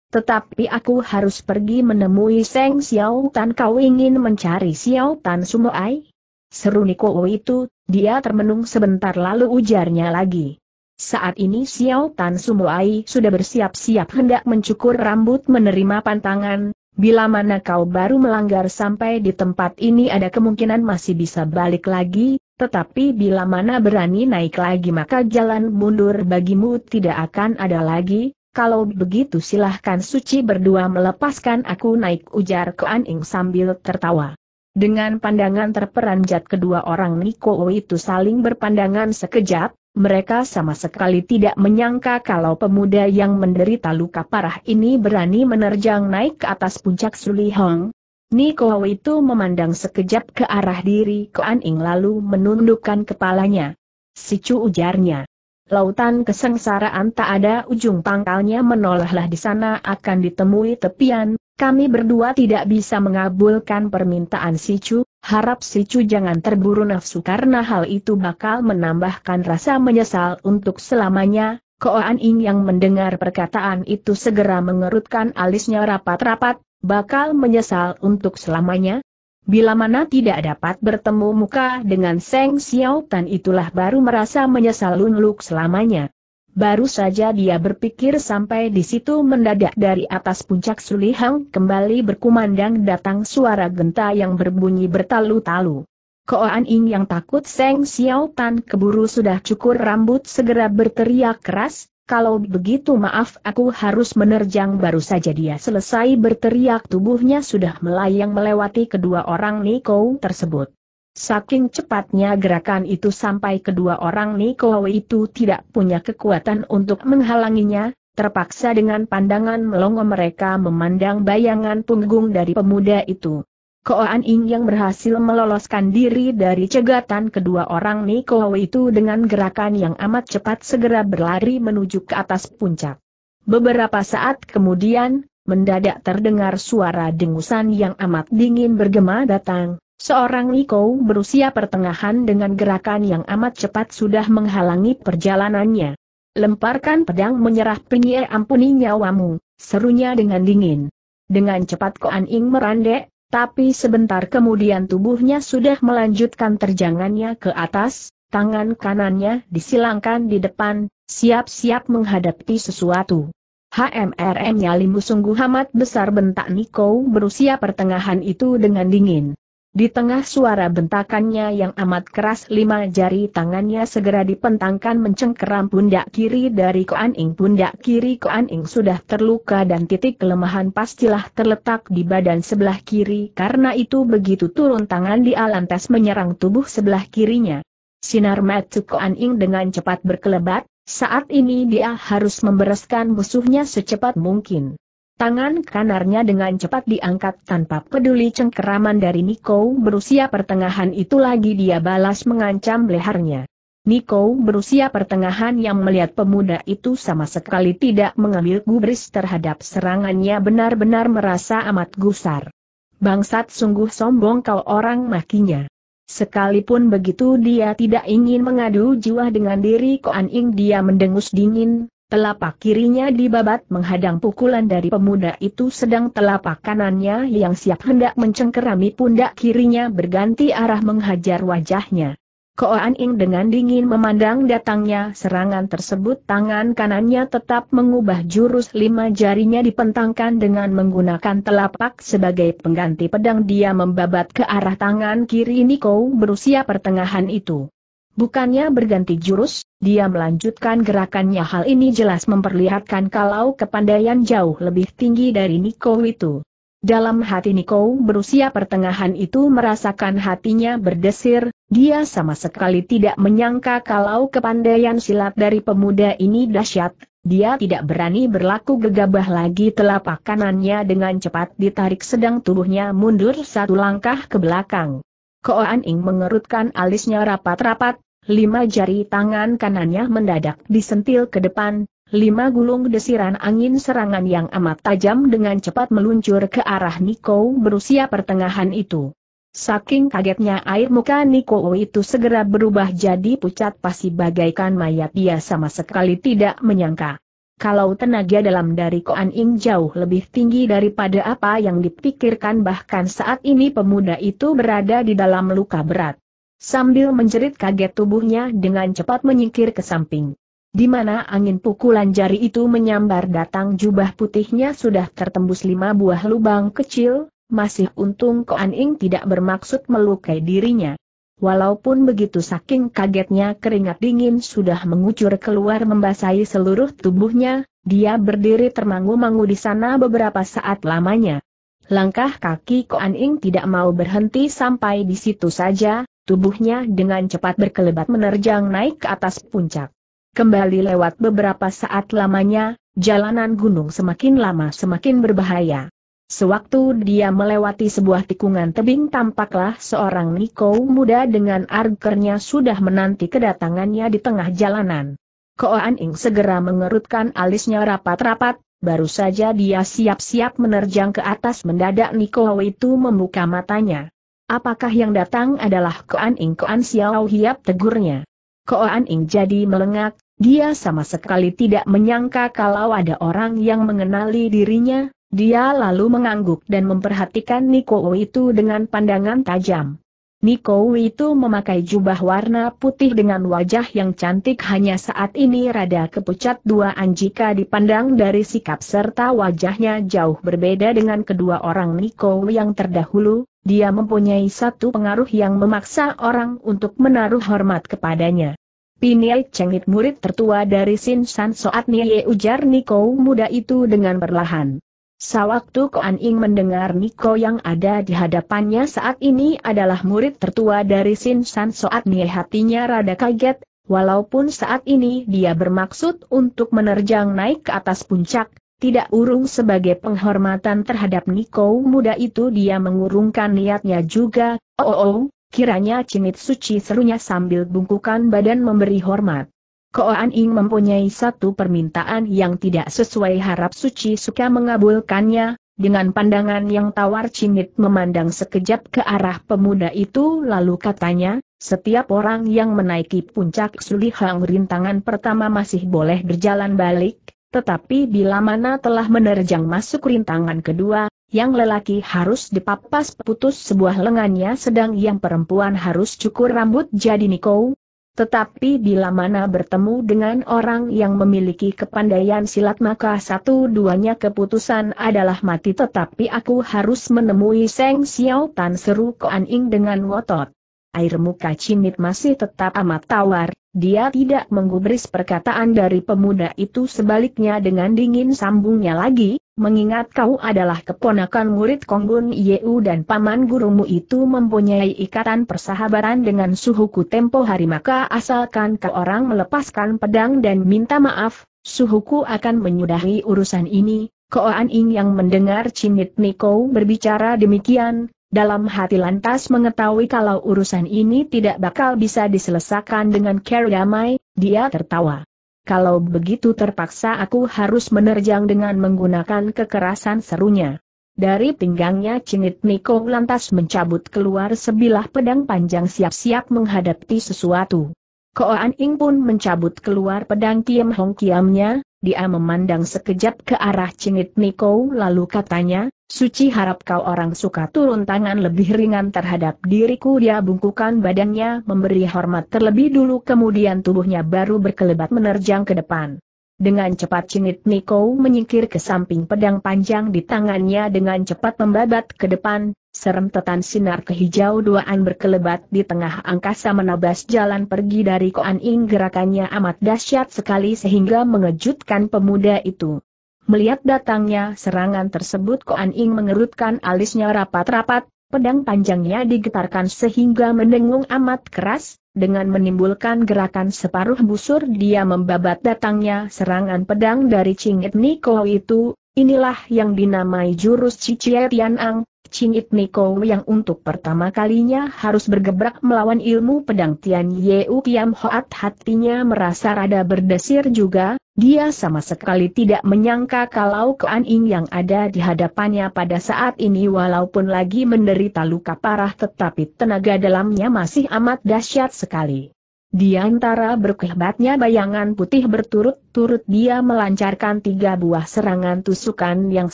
Tetapi aku harus pergi menemui Seng Xiao Tan kau ingin mencari Xiao Tan Sumoai? Seru Niko itu, dia termenung sebentar lalu ujarnya lagi. Saat ini Xiao Tan Sumoai sudah bersiap-siap hendak mencukur rambut menerima pantangan, bila mana kau baru melanggar sampai di tempat ini ada kemungkinan masih bisa balik lagi, tetapi bila mana berani naik lagi maka jalan mundur bagimu tidak akan ada lagi, kalau begitu silahkan suci berdua melepaskan aku naik ujar Koan Ing sambil tertawa. Dengan pandangan terperanjat kedua orang Niko itu saling berpandangan sekejap, mereka sama sekali tidak menyangka kalau pemuda yang menderita luka parah ini berani menerjang naik ke atas puncak Suli Hong, Niko itu memandang sekejap ke arah diri Koan Ing lalu menundukkan kepalanya. Sicu ujarnya. Lautan kesengsaraan tak ada ujung pangkalnya menolahlah di sana akan ditemui tepian, kami berdua tidak bisa mengabulkan permintaan Sicu, harap Sicu jangan terburu nafsu karena hal itu bakal menambahkan rasa menyesal untuk selamanya, Koan Ing yang mendengar perkataan itu segera mengerutkan alisnya rapat-rapat, bakal menyesal untuk selamanya? Bila mana tidak dapat bertemu muka dengan Seng Xiao Tan itulah baru merasa menyesal Lun selamanya. Baru saja dia berpikir sampai di situ mendadak dari atas puncak Sulihang kembali berkumandang datang suara genta yang berbunyi bertalu-talu. Koan Ing yang takut Seng Xiao Tan keburu sudah cukur rambut segera berteriak keras, kalau begitu maaf aku harus menerjang baru saja dia selesai berteriak tubuhnya sudah melayang melewati kedua orang Niko tersebut. Saking cepatnya gerakan itu sampai kedua orang Niko itu tidak punya kekuatan untuk menghalanginya, terpaksa dengan pandangan melongo mereka memandang bayangan punggung dari pemuda itu. Koan Ing yang berhasil meloloskan diri dari cegatan kedua orang Nikowo itu dengan gerakan yang amat cepat segera berlari menuju ke atas puncak. Beberapa saat kemudian, mendadak terdengar suara dengusan yang amat dingin bergema datang. Seorang Niko berusia pertengahan dengan gerakan yang amat cepat sudah menghalangi perjalanannya. Lemparkan pedang menyerah penyihir ampuni nyawamu, serunya dengan dingin. Dengan cepat Koan Ing merandek, tapi sebentar kemudian tubuhnya sudah melanjutkan terjangannya ke atas, tangan kanannya disilangkan di depan, siap-siap menghadapi sesuatu. HMRM Nyalimu sungguh amat besar bentak Niko berusia pertengahan itu dengan dingin. Di tengah suara bentakannya yang amat keras lima jari tangannya segera dipentangkan mencengkeram pundak kiri dari Koan Ing. Pundak kiri Koan Ing sudah terluka dan titik kelemahan pastilah terletak di badan sebelah kiri karena itu begitu turun tangan dia lantas menyerang tubuh sebelah kirinya. Sinar mata Koan Ing dengan cepat berkelebat, saat ini dia harus membereskan musuhnya secepat mungkin. Tangan kanarnya dengan cepat diangkat tanpa peduli cengkeraman dari Niko berusia pertengahan itu lagi dia balas mengancam lehernya. Niko berusia pertengahan yang melihat pemuda itu sama sekali tidak mengambil gubris terhadap serangannya benar-benar merasa amat gusar. Bangsat sungguh sombong kau orang makinya. Sekalipun begitu dia tidak ingin mengadu jiwa dengan diri Koan Ing dia mendengus dingin, Telapak kirinya dibabat menghadang pukulan dari pemuda itu sedang telapak kanannya yang siap hendak mencengkerami pundak kirinya berganti arah menghajar wajahnya. Koan Ing dengan dingin memandang datangnya serangan tersebut tangan kanannya tetap mengubah jurus lima jarinya dipentangkan dengan menggunakan telapak sebagai pengganti pedang dia membabat ke arah tangan kiri Niko berusia pertengahan itu. Bukannya berganti jurus, dia melanjutkan gerakannya hal ini jelas memperlihatkan kalau kepandaian jauh lebih tinggi dari Niko itu. Dalam hati Niko berusia pertengahan itu merasakan hatinya berdesir, dia sama sekali tidak menyangka kalau kepandaian silat dari pemuda ini dahsyat, dia tidak berani berlaku gegabah lagi telapak kanannya dengan cepat ditarik sedang tubuhnya mundur satu langkah ke belakang. Koan Ing mengerutkan alisnya rapat-rapat, lima jari tangan kanannya mendadak disentil ke depan, lima gulung desiran angin serangan yang amat tajam dengan cepat meluncur ke arah Niko berusia pertengahan itu. Saking kagetnya air muka Niko itu segera berubah jadi pucat pasti bagaikan mayat dia sama sekali tidak menyangka kalau tenaga dalam dari Koan Ing jauh lebih tinggi daripada apa yang dipikirkan bahkan saat ini pemuda itu berada di dalam luka berat. Sambil menjerit kaget tubuhnya dengan cepat menyingkir ke samping. Di mana angin pukulan jari itu menyambar datang jubah putihnya sudah tertembus lima buah lubang kecil, masih untung Koan Ing tidak bermaksud melukai dirinya. Walaupun begitu saking kagetnya keringat dingin sudah mengucur keluar membasahi seluruh tubuhnya, dia berdiri termangu-mangu di sana beberapa saat lamanya. Langkah kaki Koan Ing tidak mau berhenti sampai di situ saja, tubuhnya dengan cepat berkelebat menerjang naik ke atas puncak. Kembali lewat beberapa saat lamanya, jalanan gunung semakin lama semakin berbahaya. Sewaktu dia melewati sebuah tikungan tebing tampaklah seorang Niko muda dengan argernya sudah menanti kedatangannya di tengah jalanan. Koan Ing segera mengerutkan alisnya rapat-rapat, baru saja dia siap-siap menerjang ke atas mendadak Niko itu membuka matanya. Apakah yang datang adalah Koan Ing Koan Xiao Hiap tegurnya. Koan Ing jadi melengak, dia sama sekali tidak menyangka kalau ada orang yang mengenali dirinya, dia lalu mengangguk dan memperhatikan Niko itu dengan pandangan tajam. Niko itu memakai jubah warna putih dengan wajah yang cantik hanya saat ini rada kepucat dua anjika dipandang dari sikap serta wajahnya jauh berbeda dengan kedua orang Niko yang terdahulu, dia mempunyai satu pengaruh yang memaksa orang untuk menaruh hormat kepadanya. Piniai Cengit murid tertua dari Sin San Soat Nie ujar Niko muda itu dengan perlahan. Sawaktu Koan Ing mendengar Niko yang ada di hadapannya saat ini adalah murid tertua dari Sin San Soat Nie hatinya rada kaget, walaupun saat ini dia bermaksud untuk menerjang naik ke atas puncak, tidak urung sebagai penghormatan terhadap Niko muda itu dia mengurungkan niatnya juga, oh oh, oh kiranya cinit suci serunya sambil bungkukan badan memberi hormat. Koan Ing mempunyai satu permintaan yang tidak sesuai harap suci suka mengabulkannya, dengan pandangan yang tawar cingit memandang sekejap ke arah pemuda itu lalu katanya, setiap orang yang menaiki puncak Sulihang rintangan pertama masih boleh berjalan balik, tetapi bila mana telah menerjang masuk rintangan kedua, yang lelaki harus dipapas putus sebuah lengannya sedang yang perempuan harus cukur rambut jadi nikau, tetapi bila mana bertemu dengan orang yang memiliki kepandaian silat maka satu duanya keputusan adalah mati tetapi aku harus menemui Seng Xiao Tan seru Koan Ying dengan ngotot. Air muka Cimit masih tetap amat tawar, dia tidak menggubris perkataan dari pemuda itu sebaliknya dengan dingin sambungnya lagi, Mengingat kau adalah keponakan murid Konggun Yeu dan paman gurumu itu mempunyai ikatan persahabatan dengan suhuku tempo hari maka asalkan kau orang melepaskan pedang dan minta maaf, suhuku akan menyudahi urusan ini. Koan Ing yang mendengar Cinit Niko berbicara demikian, dalam hati lantas mengetahui kalau urusan ini tidak bakal bisa diselesaikan dengan cara damai, dia tertawa kalau begitu terpaksa aku harus menerjang dengan menggunakan kekerasan serunya. Dari pinggangnya cingit Niko lantas mencabut keluar sebilah pedang panjang siap-siap menghadapi sesuatu. Koan Ing pun mencabut keluar pedang Kiam Hong Kiamnya, dia memandang sekejap ke arah cingit Niko lalu katanya, Suci harap kau orang suka turun tangan lebih ringan terhadap diriku dia bungkukan badannya memberi hormat terlebih dulu kemudian tubuhnya baru berkelebat menerjang ke depan. Dengan cepat Cinit Niko menyingkir ke samping pedang panjang di tangannya dengan cepat membabat ke depan, Serem serentetan sinar kehijau duaan berkelebat di tengah angkasa menabas jalan pergi dari Koan Ing gerakannya amat dahsyat sekali sehingga mengejutkan pemuda itu. Melihat datangnya serangan tersebut Koan Ing mengerutkan alisnya rapat-rapat, pedang panjangnya digetarkan sehingga mendengung amat keras, dengan menimbulkan gerakan separuh busur dia membabat datangnya serangan pedang dari Cingit Niko itu, inilah yang dinamai jurus Cicietian Ang, Cingit Niko yang untuk pertama kalinya harus bergebrak melawan ilmu pedang Tian Yeu Kiam Hoat hatinya merasa rada berdesir juga, dia sama sekali tidak menyangka kalau Kuan Ing yang ada di hadapannya pada saat ini walaupun lagi menderita luka parah tetapi tenaga dalamnya masih amat dahsyat sekali. Di antara berkehebatnya bayangan putih berturut-turut dia melancarkan tiga buah serangan tusukan yang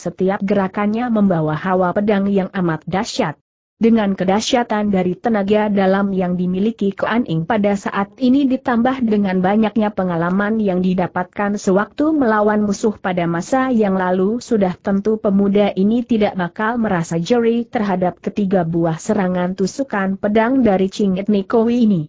setiap gerakannya membawa hawa pedang yang amat dahsyat. Dengan kedahsyatan dari tenaga dalam yang dimiliki Kuan Ing pada saat ini ditambah dengan banyaknya pengalaman yang didapatkan sewaktu melawan musuh pada masa yang lalu sudah tentu pemuda ini tidak bakal merasa jeri terhadap ketiga buah serangan tusukan pedang dari Cingit Nikowi ini.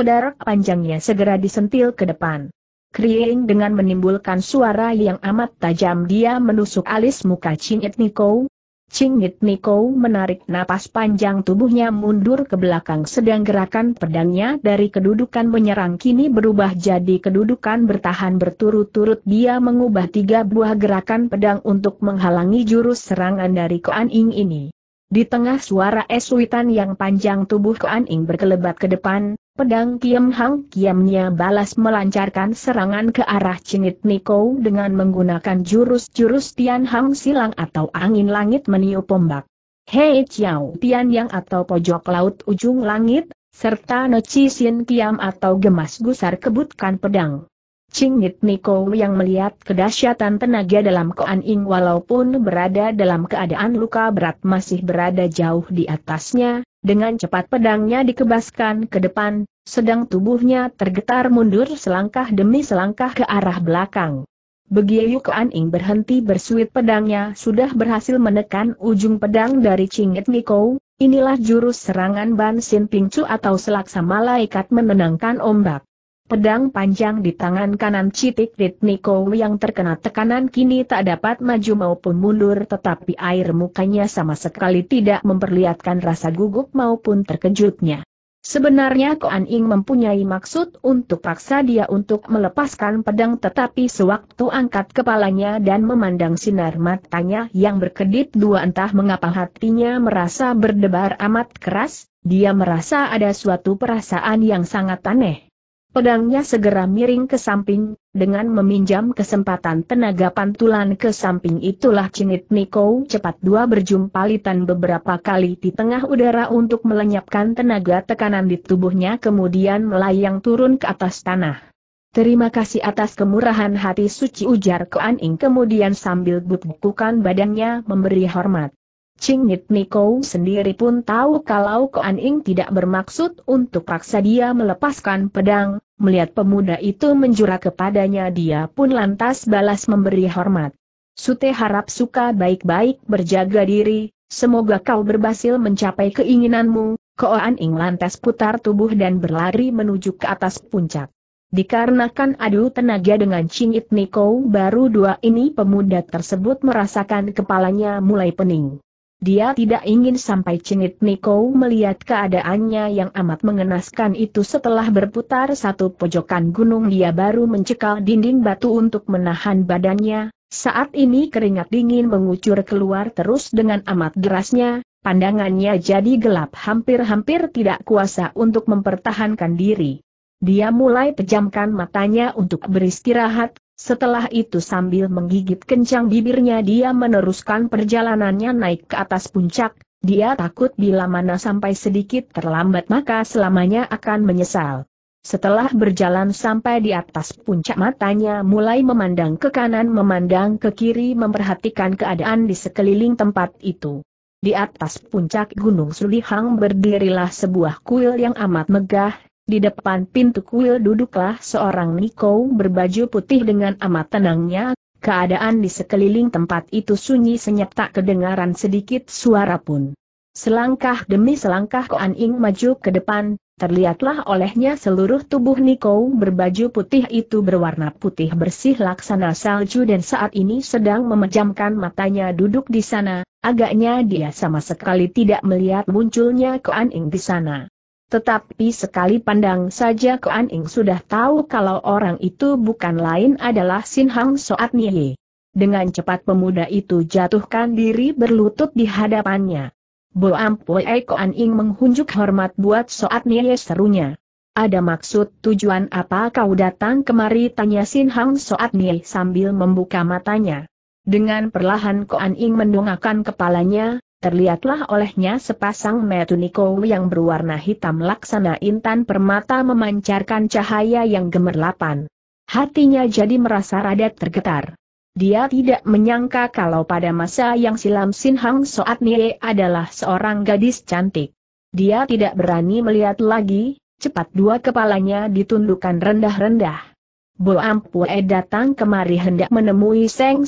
Kodar panjangnya segera disentil ke depan. Krieng dengan menimbulkan suara yang amat tajam dia menusuk alis muka Cingit Niko. Cingit Niko menarik napas panjang tubuhnya mundur ke belakang sedang gerakan pedangnya dari kedudukan menyerang kini berubah jadi kedudukan bertahan berturut-turut dia mengubah tiga buah gerakan pedang untuk menghalangi jurus serangan dari Koan Ing ini. Di tengah suara esuitan yang panjang tubuh Koan Ing berkelebat ke depan, Pedang Kiam Hang Kiamnya balas melancarkan serangan ke arah Cinit Niko dengan menggunakan jurus-jurus Tian Hang Silang atau angin langit meniup ombak. Hei Chiao Tian Yang atau pojok laut ujung langit, serta Noci Sin Kiam atau gemas gusar kebutkan pedang. Cingit Niko yang melihat kedahsyatan tenaga dalam Koan Ing walaupun berada dalam keadaan luka berat masih berada jauh di atasnya, dengan cepat pedangnya dikebaskan ke depan, sedang tubuhnya tergetar mundur selangkah demi selangkah ke arah belakang. Begitu Koan Ing berhenti bersuit pedangnya sudah berhasil menekan ujung pedang dari Cingit Niko, inilah jurus serangan Ban Sin Chu atau selaksa malaikat menenangkan ombak. Pedang panjang di tangan kanan Citik Niko yang terkena tekanan kini tak dapat maju maupun mundur tetapi air mukanya sama sekali tidak memperlihatkan rasa gugup maupun terkejutnya. Sebenarnya Koan Ing mempunyai maksud untuk paksa dia untuk melepaskan pedang tetapi sewaktu angkat kepalanya dan memandang sinar matanya yang berkedip dua entah mengapa hatinya merasa berdebar amat keras, dia merasa ada suatu perasaan yang sangat aneh. Pedangnya segera miring ke samping, dengan meminjam kesempatan tenaga pantulan ke samping itulah Cinit Niko cepat dua berjumpa litan beberapa kali di tengah udara untuk melenyapkan tenaga tekanan di tubuhnya kemudian melayang turun ke atas tanah. Terima kasih atas kemurahan hati suci ujar Koan Ing kemudian sambil bukukan badannya memberi hormat. Chingit Niko sendiri pun tahu kalau Koan Ing tidak bermaksud untuk paksa dia melepaskan pedang, melihat pemuda itu menjura kepadanya dia pun lantas balas memberi hormat. Sute harap suka baik-baik berjaga diri, semoga kau berhasil mencapai keinginanmu, Koan Ing lantas putar tubuh dan berlari menuju ke atas puncak. Dikarenakan adu tenaga dengan Chingit Niko baru dua ini pemuda tersebut merasakan kepalanya mulai pening. Dia tidak ingin sampai cengit Niko melihat keadaannya yang amat mengenaskan itu setelah berputar satu pojokan gunung dia baru mencekal dinding batu untuk menahan badannya, saat ini keringat dingin mengucur keluar terus dengan amat derasnya, pandangannya jadi gelap hampir-hampir tidak kuasa untuk mempertahankan diri. Dia mulai pejamkan matanya untuk beristirahat, setelah itu sambil menggigit kencang bibirnya dia meneruskan perjalanannya naik ke atas puncak, dia takut bila mana sampai sedikit terlambat maka selamanya akan menyesal. Setelah berjalan sampai di atas puncak matanya mulai memandang ke kanan memandang ke kiri memperhatikan keadaan di sekeliling tempat itu. Di atas puncak Gunung Sulihang berdirilah sebuah kuil yang amat megah, di depan pintu kuil duduklah seorang Niko berbaju putih dengan amat tenangnya, keadaan di sekeliling tempat itu sunyi senyap tak kedengaran sedikit suara pun. Selangkah demi selangkah Koan Ing maju ke depan, terlihatlah olehnya seluruh tubuh Niko berbaju putih itu berwarna putih bersih laksana salju dan saat ini sedang memejamkan matanya duduk di sana, agaknya dia sama sekali tidak melihat munculnya Koan Ing di sana. Tetapi sekali pandang saja Kuan Ing sudah tahu kalau orang itu bukan lain adalah Sin Hang Soat Nye. Dengan cepat pemuda itu jatuhkan diri berlutut di hadapannya. Bo Ampue Kuan Ing menghunjuk hormat buat Soat Nye serunya. Ada maksud tujuan apa kau datang kemari tanya Sin Hang Soat Nye sambil membuka matanya. Dengan perlahan Ko Ing mendongakkan kepalanya, terlihatlah olehnya sepasang metuniko yang berwarna hitam laksana intan permata memancarkan cahaya yang gemerlapan. Hatinya jadi merasa rada tergetar. Dia tidak menyangka kalau pada masa yang silam Sin Hang Soat Nie adalah seorang gadis cantik. Dia tidak berani melihat lagi, cepat dua kepalanya ditundukkan rendah-rendah. Bo Ampue datang kemari hendak menemui Seng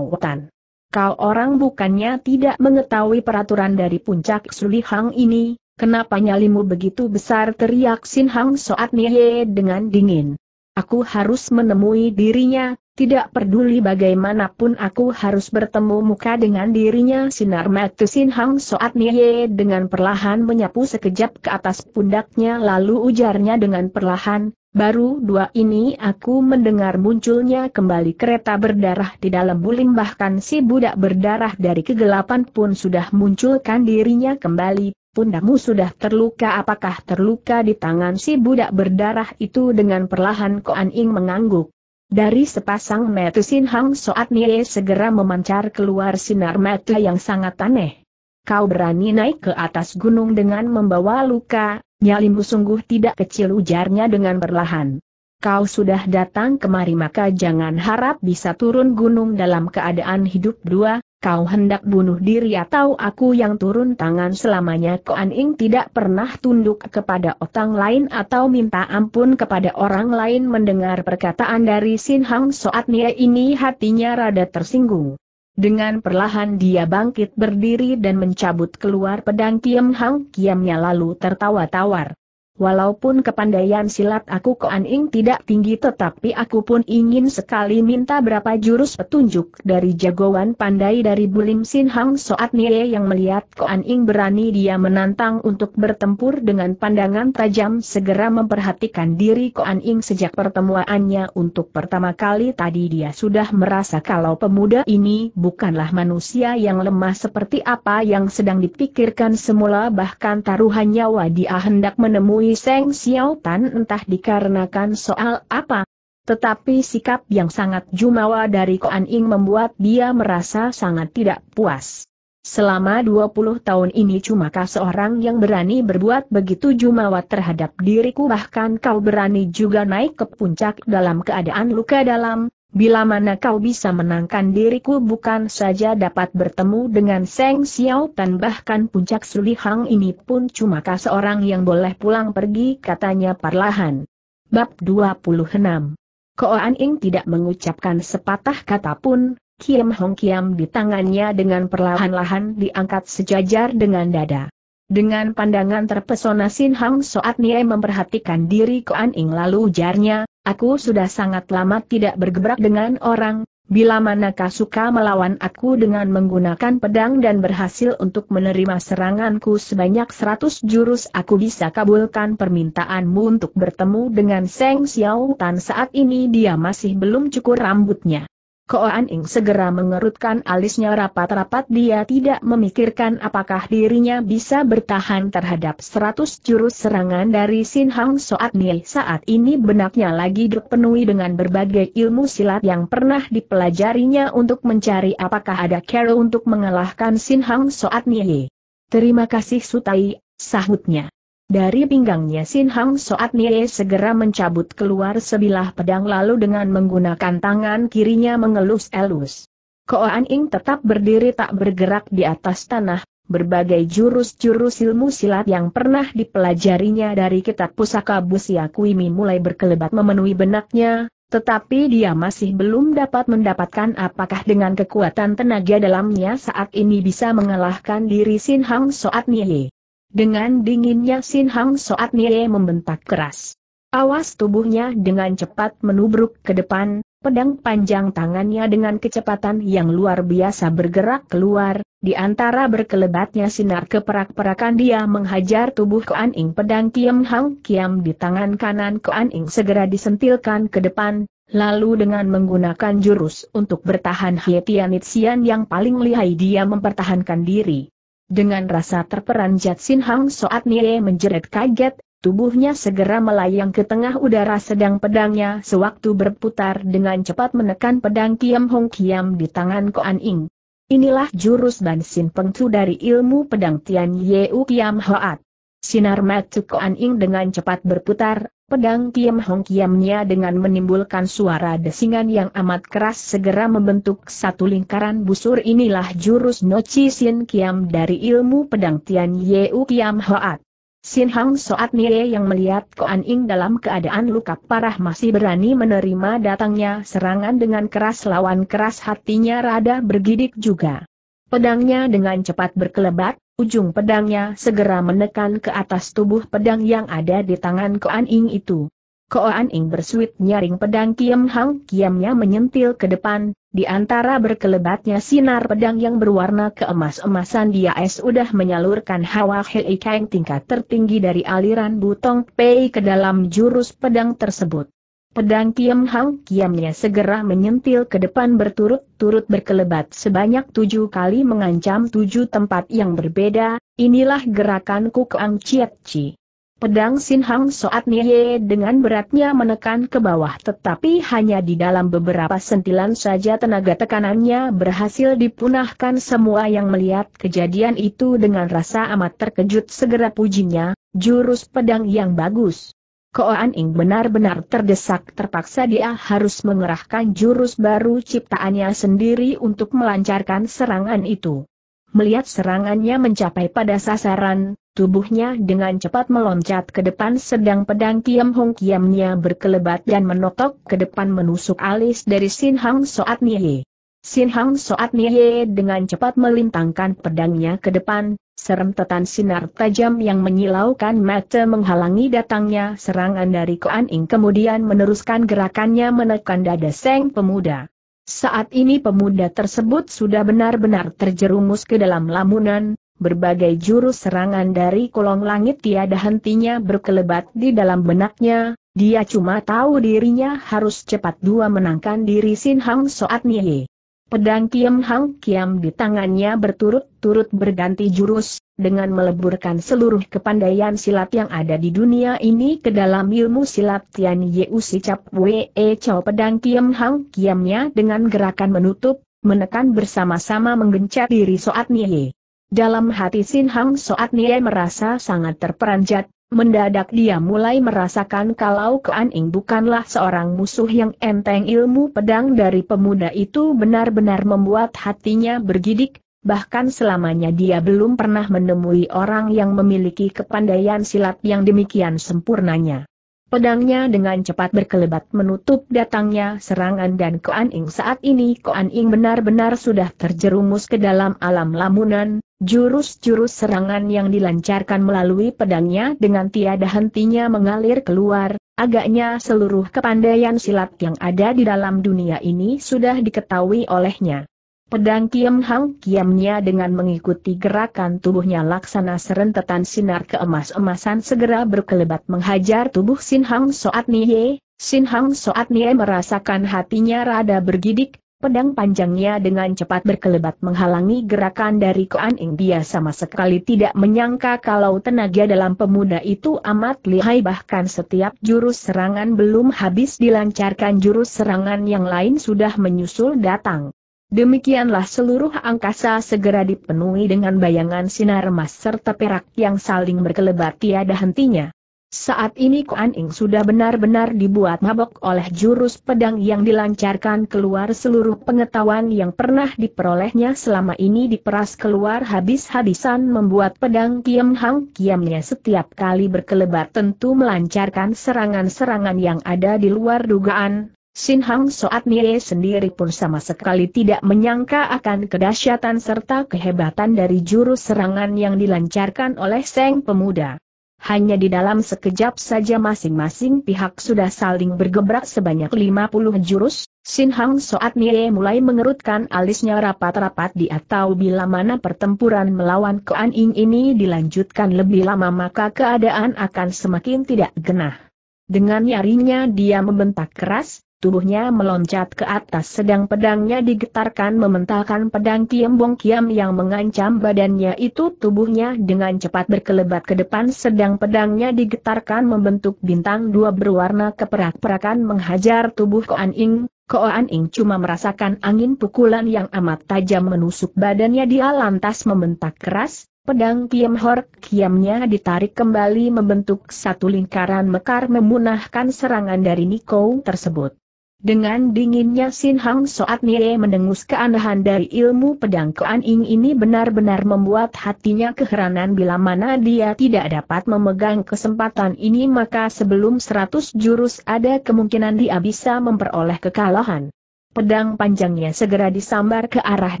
Tan kau orang bukannya tidak mengetahui peraturan dari puncak Sulihang ini, kenapa nyalimu begitu besar teriak Sin Hang Soat Nye dengan dingin. Aku harus menemui dirinya, tidak peduli bagaimanapun aku harus bertemu muka dengan dirinya sinar mata Sin Hang Soat Nye dengan perlahan menyapu sekejap ke atas pundaknya lalu ujarnya dengan perlahan, Baru dua ini aku mendengar munculnya kembali kereta berdarah di dalam bulim bahkan si budak berdarah dari kegelapan pun sudah munculkan dirinya kembali, pundamu sudah terluka apakah terluka di tangan si budak berdarah itu dengan perlahan Koan Ing mengangguk. Dari sepasang mata Sin Hang Soat Nie segera memancar keluar sinar mata yang sangat aneh. Kau berani naik ke atas gunung dengan membawa luka, Nyalimu sungguh tidak kecil ujarnya dengan perlahan. Kau sudah datang kemari maka jangan harap bisa turun gunung dalam keadaan hidup dua, kau hendak bunuh diri atau aku yang turun tangan selamanya Koan Ing tidak pernah tunduk kepada otang lain atau minta ampun kepada orang lain mendengar perkataan dari Sin Hang Soat Nia ini hatinya rada tersinggung. Dengan perlahan dia bangkit berdiri dan mencabut keluar pedang Kiam Hang Kiamnya lalu tertawa tawar. Walaupun kepandaian silat aku Koan Ing tidak tinggi tetapi aku pun ingin sekali minta berapa jurus petunjuk dari jagoan pandai dari Bulim Sin Hang Soat Nie yang melihat Koan Ing berani dia menantang untuk bertempur dengan pandangan tajam segera memperhatikan diri Koan Ing sejak pertemuannya untuk pertama kali tadi dia sudah merasa kalau pemuda ini bukanlah manusia yang lemah seperti apa yang sedang dipikirkan semula bahkan taruhan nyawa dia hendak menemui Seng Xiaotan entah dikarenakan soal apa. Tetapi sikap yang sangat jumawa dari Koan Ing membuat dia merasa sangat tidak puas. Selama 20 tahun ini cuma cumakah seorang yang berani berbuat begitu jumawa terhadap diriku bahkan kau berani juga naik ke puncak dalam keadaan luka dalam, Bila mana kau bisa menangkan diriku bukan saja dapat bertemu dengan Seng Xiao dan bahkan puncak Sulihang ini pun cuma seorang yang boleh pulang pergi katanya perlahan. Bab 26 Koan Ing tidak mengucapkan sepatah kata pun, Kiam Hong Kiam di tangannya dengan perlahan-lahan diangkat sejajar dengan dada. Dengan pandangan terpesona Sin Hang saat Nie memperhatikan diri Koan Ing lalu ujarnya, Aku sudah sangat lama tidak bergebrak dengan orang, bila mana suka melawan aku dengan menggunakan pedang dan berhasil untuk menerima seranganku sebanyak seratus jurus aku bisa kabulkan permintaanmu untuk bertemu dengan Seng Xiao Tan saat ini dia masih belum cukur rambutnya. Koan segera mengerutkan alisnya rapat-rapat dia tidak memikirkan apakah dirinya bisa bertahan terhadap seratus jurus serangan dari Sin Hang Soat Nil. Saat ini benaknya lagi dipenuhi dengan berbagai ilmu silat yang pernah dipelajarinya untuk mencari apakah ada cara untuk mengalahkan Sin Hang Soat Nil. Terima kasih Sutai, sahutnya. Dari pinggangnya Sin Hang Soat Nie segera mencabut keluar sebilah pedang lalu dengan menggunakan tangan kirinya mengelus-elus. Koan Ing tetap berdiri tak bergerak di atas tanah, berbagai jurus-jurus ilmu silat yang pernah dipelajarinya dari kitab pusaka Busia Kuimi mulai berkelebat memenuhi benaknya, tetapi dia masih belum dapat mendapatkan apakah dengan kekuatan tenaga dalamnya saat ini bisa mengalahkan diri Sin Hang Soat Nie. Dengan dinginnya Sin Hang Soat Nie membentak keras. Awas tubuhnya dengan cepat menubruk ke depan, pedang panjang tangannya dengan kecepatan yang luar biasa bergerak keluar, di antara berkelebatnya sinar keperak-perakan dia menghajar tubuh Kuan Ing pedang Kiam Hang Kiam di tangan kanan Kuan Ing segera disentilkan ke depan, Lalu dengan menggunakan jurus untuk bertahan Hietianitsian yang paling lihai dia mempertahankan diri. Dengan rasa terperanjat Sin Hang Soat Nie menjerit kaget, tubuhnya segera melayang ke tengah udara sedang pedangnya sewaktu berputar dengan cepat menekan pedang Kiam Hong Kiam di tangan Koan Ing. Inilah jurus Ban Sin Pengcu dari ilmu pedang Tian Yeu Kiam Hoat. Sinar mata Koan Ing dengan cepat berputar, Pedang Kiam Hong Kiamnya dengan menimbulkan suara desingan yang amat keras segera membentuk satu lingkaran busur inilah jurus Nochi Sin Kiam dari ilmu pedang Tian Yeu Kiam Hoat. Sin Hang Soat Nie yang melihat Koan Ing dalam keadaan luka parah masih berani menerima datangnya serangan dengan keras lawan keras hatinya rada bergidik juga. Pedangnya dengan cepat berkelebat, Ujung pedangnya segera menekan ke atas tubuh pedang yang ada di tangan Koan Ing itu. Koan Ing bersuit nyaring pedang Kiem Hang, kiamnya menyentil ke depan, di antara berkelebatnya sinar pedang yang berwarna keemas-emasan dia es udah menyalurkan hawa Hei Kang tingkat tertinggi dari aliran butong Pei ke dalam jurus pedang tersebut. Pedang Kiam Hang Kiamnya segera menyentil ke depan berturut-turut berkelebat sebanyak tujuh kali mengancam tujuh tempat yang berbeda, inilah gerakan Kukuang Chiat Chi. Pedang Sin Hang Soat Nye dengan beratnya menekan ke bawah tetapi hanya di dalam beberapa sentilan saja tenaga tekanannya berhasil dipunahkan semua yang melihat kejadian itu dengan rasa amat terkejut segera pujinya, jurus pedang yang bagus. Koan Ing benar-benar terdesak terpaksa dia harus mengerahkan jurus baru ciptaannya sendiri untuk melancarkan serangan itu. Melihat serangannya mencapai pada sasaran, tubuhnya dengan cepat meloncat ke depan sedang pedang Kiam Hong Kiamnya berkelebat dan menotok ke depan menusuk alis dari Sin Hang Soat Nye. Sin Hang Soat Nye dengan cepat melintangkan pedangnya ke depan, Serempetan sinar tajam yang menyilaukan mata menghalangi datangnya serangan dari Koan Ing kemudian meneruskan gerakannya menekan dada Seng pemuda. Saat ini pemuda tersebut sudah benar-benar terjerumus ke dalam lamunan, berbagai jurus serangan dari kolong langit tiada hentinya berkelebat di dalam benaknya, dia cuma tahu dirinya harus cepat dua menangkan diri Sin Hang Soat Nye. Pedang Kiam Hang Kiam di tangannya berturut-turut berganti jurus, dengan meleburkan seluruh kepandaian silat yang ada di dunia ini ke dalam ilmu silat Tian Yeu Si Cap Wee Chow Pedang Kiam Hang Kiamnya dengan gerakan menutup, menekan bersama-sama menggencet diri Soat Nie. Dalam hati Sin Hang Soat Nie merasa sangat terperanjat, Mendadak dia mulai merasakan kalau Kean Ing bukanlah seorang musuh yang enteng ilmu pedang dari pemuda itu benar-benar membuat hatinya bergidik, bahkan selamanya dia belum pernah menemui orang yang memiliki kepandaian silat yang demikian sempurnanya. Pedangnya dengan cepat berkelebat menutup datangnya serangan dan Koan Ing saat ini Koan Ing benar-benar sudah terjerumus ke dalam alam lamunan, jurus-jurus serangan yang dilancarkan melalui pedangnya dengan tiada hentinya mengalir keluar, agaknya seluruh kepandaian silat yang ada di dalam dunia ini sudah diketahui olehnya. Pedang Kiam Hang Kiamnya dengan mengikuti gerakan tubuhnya laksana serentetan sinar keemas-emasan segera berkelebat menghajar tubuh Sin Hang Soat Nye. Sin Hang Soat Nie merasakan hatinya rada bergidik, pedang panjangnya dengan cepat berkelebat menghalangi gerakan dari Koan Ing. Dia sama sekali tidak menyangka kalau tenaga dalam pemuda itu amat lihai bahkan setiap jurus serangan belum habis dilancarkan jurus serangan yang lain sudah menyusul datang. Demikianlah seluruh angkasa segera dipenuhi dengan bayangan sinar emas serta perak yang saling berkelebat tiada hentinya. Saat ini Kuan Ing sudah benar-benar dibuat mabok oleh jurus pedang yang dilancarkan keluar seluruh pengetahuan yang pernah diperolehnya selama ini diperas keluar habis-habisan membuat pedang Kiam Hang Kiamnya setiap kali berkelebat tentu melancarkan serangan-serangan yang ada di luar dugaan, Sin Hang Soat Nie sendiri pun sama sekali tidak menyangka akan kedahsyatan serta kehebatan dari jurus serangan yang dilancarkan oleh Seng Pemuda. Hanya di dalam sekejap saja masing-masing pihak sudah saling bergebrak sebanyak 50 jurus, Sin Hang Soat Nie mulai mengerutkan alisnya rapat-rapat di atau bila mana pertempuran melawan Koan Ing ini dilanjutkan lebih lama maka keadaan akan semakin tidak genah. Dengan nyarinya dia membentak keras, tubuhnya meloncat ke atas sedang pedangnya digetarkan mementalkan pedang Kiembong Kiam yang mengancam badannya itu tubuhnya dengan cepat berkelebat ke depan sedang pedangnya digetarkan membentuk bintang dua berwarna keperak-perakan menghajar tubuh Koan Ing. Koan Ing cuma merasakan angin pukulan yang amat tajam menusuk badannya dia lantas membentak keras, Pedang Kiam Hor Kiamnya ditarik kembali membentuk satu lingkaran mekar memunahkan serangan dari Niko tersebut. Dengan dinginnya Sin Hang Soat Nie mendengus keanehan dari ilmu pedang Kuan Ing ini benar-benar membuat hatinya keheranan bila mana dia tidak dapat memegang kesempatan ini maka sebelum seratus jurus ada kemungkinan dia bisa memperoleh kekalahan. Pedang panjangnya segera disambar ke arah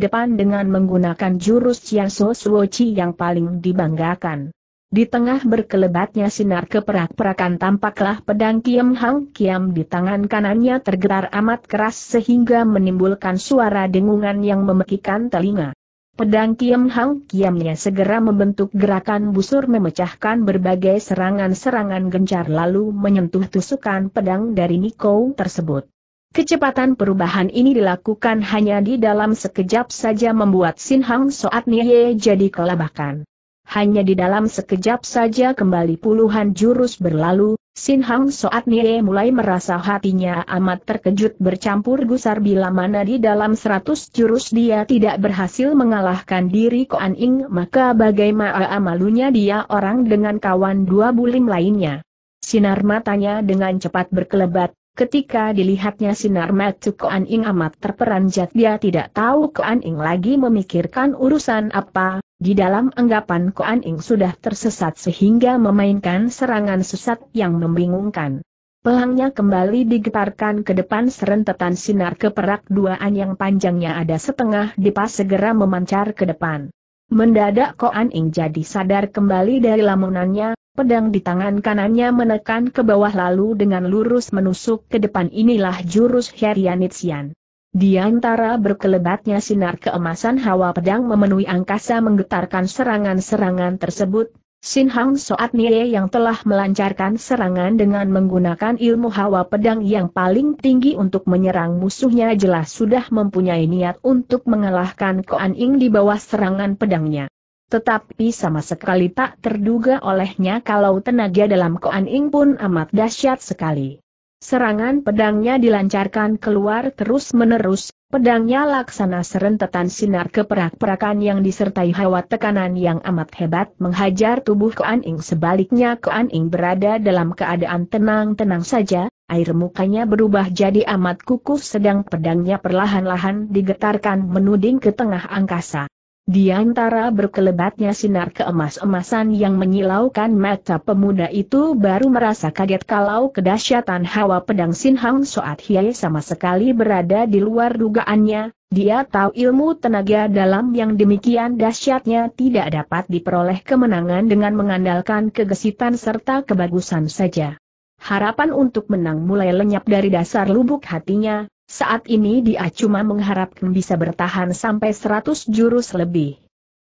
depan dengan menggunakan jurus Chiang So Suo Chi yang paling dibanggakan. Di tengah berkelebatnya sinar keperak-perakan tampaklah pedang Kiam Hang Kiam di tangan kanannya tergerar amat keras sehingga menimbulkan suara dengungan yang memekikan telinga. Pedang Kiam Hang Kiamnya segera membentuk gerakan busur memecahkan berbagai serangan-serangan gencar lalu menyentuh tusukan pedang dari Niko tersebut. Kecepatan perubahan ini dilakukan hanya di dalam sekejap saja membuat Sin Hang Soat Nye jadi kelabakan hanya di dalam sekejap saja kembali puluhan jurus berlalu, Sin Hang Soat Nie mulai merasa hatinya amat terkejut bercampur gusar bila mana di dalam seratus jurus dia tidak berhasil mengalahkan diri Koan Ing maka bagaimana malunya dia orang dengan kawan dua bulim lainnya. Sinar matanya dengan cepat berkelebat, ketika dilihatnya sinar mata Koan Ing amat terperanjat dia tidak tahu Koan Ing lagi memikirkan urusan apa, di dalam anggapan Koan Ing sudah tersesat sehingga memainkan serangan sesat yang membingungkan. Pelangnya kembali digetarkan ke depan serentetan sinar keperak duaan yang panjangnya ada setengah dipas segera memancar ke depan. Mendadak Koan Ing jadi sadar kembali dari lamunannya, pedang di tangan kanannya menekan ke bawah lalu dengan lurus menusuk ke depan inilah jurus Herianitsian. Di antara berkelebatnya sinar keemasan hawa pedang memenuhi angkasa menggetarkan serangan-serangan tersebut, Sin Hang Soat Nie yang telah melancarkan serangan dengan menggunakan ilmu hawa pedang yang paling tinggi untuk menyerang musuhnya jelas sudah mempunyai niat untuk mengalahkan Koan Ing di bawah serangan pedangnya. Tetapi sama sekali tak terduga olehnya kalau tenaga dalam Koan Ing pun amat dahsyat sekali. Serangan pedangnya dilancarkan keluar terus-menerus, pedangnya laksana serentetan sinar keperak-perakan yang disertai hawa tekanan yang amat hebat menghajar tubuh Kuan Ing. Sebaliknya Kuan Ing berada dalam keadaan tenang-tenang saja, air mukanya berubah jadi amat kukuh sedang pedangnya perlahan-lahan digetarkan menuding ke tengah angkasa. Di antara berkelebatnya sinar keemas-emasan yang menyilaukan mata pemuda itu baru merasa kaget kalau kedahsyatan hawa pedang Sin Hang Soat Hiei sama sekali berada di luar dugaannya, dia tahu ilmu tenaga dalam yang demikian dahsyatnya tidak dapat diperoleh kemenangan dengan mengandalkan kegesitan serta kebagusan saja. Harapan untuk menang mulai lenyap dari dasar lubuk hatinya, saat ini dia cuma mengharapkan bisa bertahan sampai seratus jurus lebih.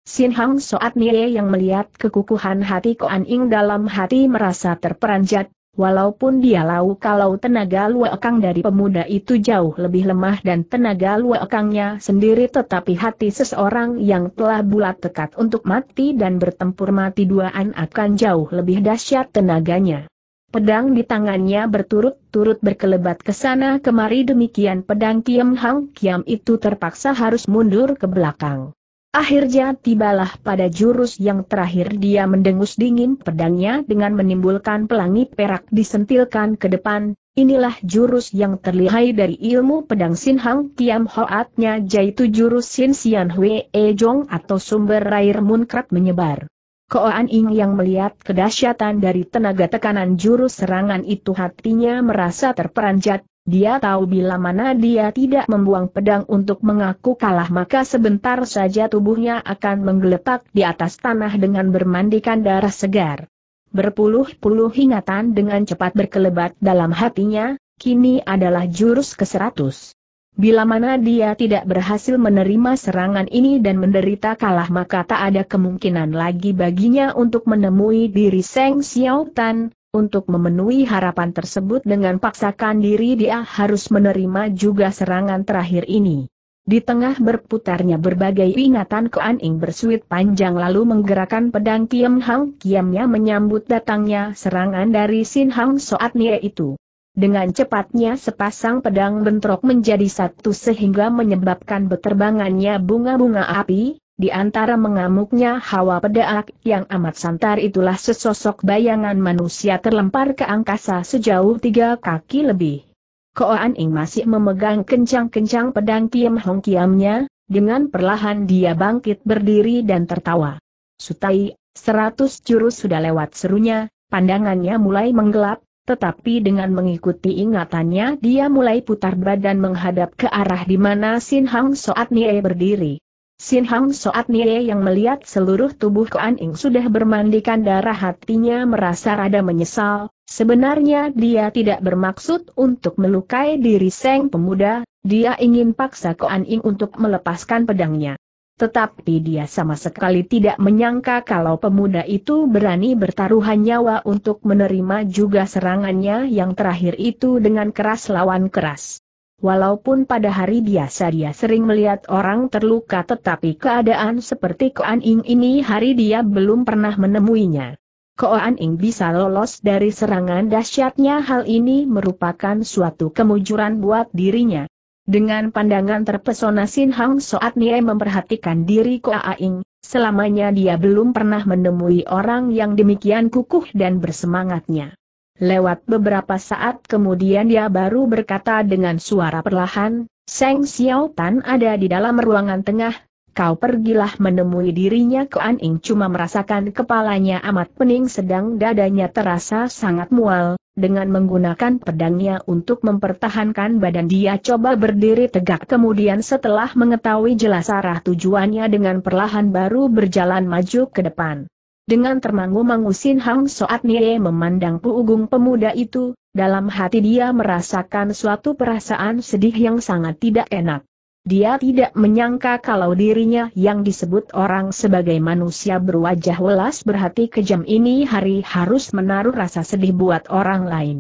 Sin Hang Soat Nie yang melihat kekukuhan hati Koan Ing dalam hati merasa terperanjat, walaupun dia tahu kalau tenaga Kang dari pemuda itu jauh lebih lemah dan tenaga Kangnya sendiri tetapi hati seseorang yang telah bulat tekad untuk mati dan bertempur mati duaan akan jauh lebih dahsyat tenaganya. Pedang di tangannya berturut-turut berkelebat ke sana kemari demikian pedang Kiam Hang Kiam itu terpaksa harus mundur ke belakang. Akhirnya tibalah pada jurus yang terakhir dia mendengus dingin pedangnya dengan menimbulkan pelangi perak disentilkan ke depan, inilah jurus yang terlihai dari ilmu pedang Sin Hang Kiam Hoatnya yaitu jurus Sin Sian Hwe E Jong atau sumber air munkrat menyebar. Koan Ing yang melihat kedahsyatan dari tenaga tekanan jurus serangan itu hatinya merasa terperanjat, dia tahu bila mana dia tidak membuang pedang untuk mengaku kalah maka sebentar saja tubuhnya akan menggeletak di atas tanah dengan bermandikan darah segar. Berpuluh-puluh ingatan dengan cepat berkelebat dalam hatinya, kini adalah jurus ke-100. Bila mana dia tidak berhasil menerima serangan ini dan menderita kalah maka tak ada kemungkinan lagi baginya untuk menemui diri Seng Xiaotan untuk memenuhi harapan tersebut dengan paksakan diri dia harus menerima juga serangan terakhir ini. Di tengah berputarnya berbagai ingatan ke Ing bersuit panjang lalu menggerakkan pedang Kiam Hang Kiamnya menyambut datangnya serangan dari Sin Hang Soat Nie itu. Dengan cepatnya sepasang pedang bentrok menjadi satu sehingga menyebabkan beterbangannya bunga-bunga api, di antara mengamuknya hawa pedaak yang amat santar itulah sesosok bayangan manusia terlempar ke angkasa sejauh tiga kaki lebih. Koan Ing masih memegang kencang-kencang pedang Tiem Hong Kiamnya, dengan perlahan dia bangkit berdiri dan tertawa. Sutai, seratus jurus sudah lewat serunya, pandangannya mulai menggelap, tetapi dengan mengikuti ingatannya dia mulai putar badan menghadap ke arah di mana Sin Hang Soat Nie berdiri. Sin Hang Soat Nie yang melihat seluruh tubuh Kuan Ing sudah bermandikan darah hatinya merasa rada menyesal, sebenarnya dia tidak bermaksud untuk melukai diri Seng Pemuda, dia ingin paksa Kuan Ing untuk melepaskan pedangnya. Tetapi dia sama sekali tidak menyangka kalau pemuda itu berani bertaruhan nyawa untuk menerima juga serangannya yang terakhir itu dengan keras lawan keras. Walaupun pada hari biasa dia sering melihat orang terluka tetapi keadaan seperti Koan Ing ini hari dia belum pernah menemuinya. Koan Ing bisa lolos dari serangan dahsyatnya hal ini merupakan suatu kemujuran buat dirinya. Dengan pandangan terpesona Sin Hang Soat Nie memperhatikan diri Ko Aing, selamanya dia belum pernah menemui orang yang demikian kukuh dan bersemangatnya. Lewat beberapa saat kemudian dia baru berkata dengan suara perlahan, Seng Xiao Tan ada di dalam ruangan tengah, kau pergilah menemui dirinya Kuan Ing cuma merasakan kepalanya amat pening sedang dadanya terasa sangat mual, dengan menggunakan pedangnya untuk mempertahankan badan dia coba berdiri tegak kemudian setelah mengetahui jelas arah tujuannya dengan perlahan baru berjalan maju ke depan. Dengan termangu-mangu Sin Hang Soat Nie memandang puugung pemuda itu, dalam hati dia merasakan suatu perasaan sedih yang sangat tidak enak. Dia tidak menyangka kalau dirinya yang disebut orang sebagai manusia berwajah welas berhati kejam ini hari harus menaruh rasa sedih buat orang lain.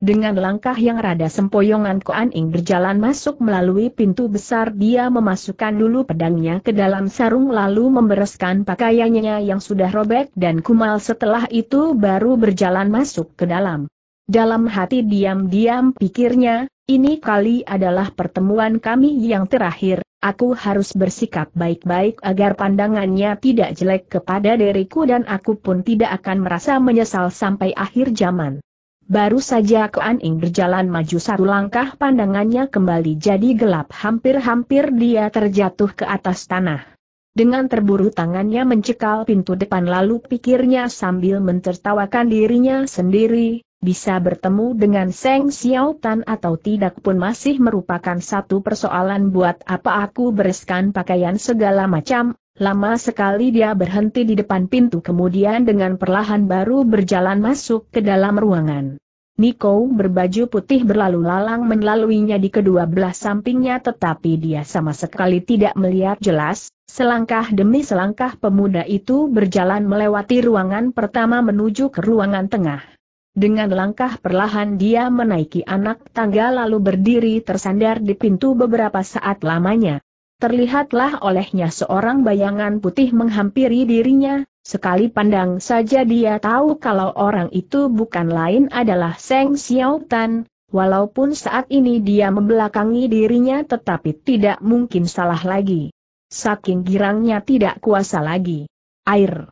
Dengan langkah yang rada sempoyongan Koan Ing berjalan masuk melalui pintu besar dia memasukkan dulu pedangnya ke dalam sarung lalu membereskan pakaiannya yang sudah robek dan kumal setelah itu baru berjalan masuk ke dalam. Dalam hati diam-diam pikirnya, ini kali adalah pertemuan kami yang terakhir, aku harus bersikap baik-baik agar pandangannya tidak jelek kepada diriku dan aku pun tidak akan merasa menyesal sampai akhir zaman. Baru saja Kuan Ing berjalan maju satu langkah pandangannya kembali jadi gelap hampir-hampir dia terjatuh ke atas tanah. Dengan terburu tangannya mencekal pintu depan lalu pikirnya sambil mentertawakan dirinya sendiri, bisa bertemu dengan Seng Xiao Tan atau tidak pun masih merupakan satu persoalan buat apa aku bereskan pakaian segala macam, lama sekali dia berhenti di depan pintu kemudian dengan perlahan baru berjalan masuk ke dalam ruangan. Niko berbaju putih berlalu lalang melaluinya di kedua belah sampingnya tetapi dia sama sekali tidak melihat jelas, selangkah demi selangkah pemuda itu berjalan melewati ruangan pertama menuju ke ruangan tengah. Dengan langkah perlahan dia menaiki anak tangga lalu berdiri tersandar di pintu beberapa saat lamanya. Terlihatlah olehnya seorang bayangan putih menghampiri dirinya, sekali pandang saja dia tahu kalau orang itu bukan lain adalah Seng Xiaotan. walaupun saat ini dia membelakangi dirinya tetapi tidak mungkin salah lagi. Saking girangnya tidak kuasa lagi. Air.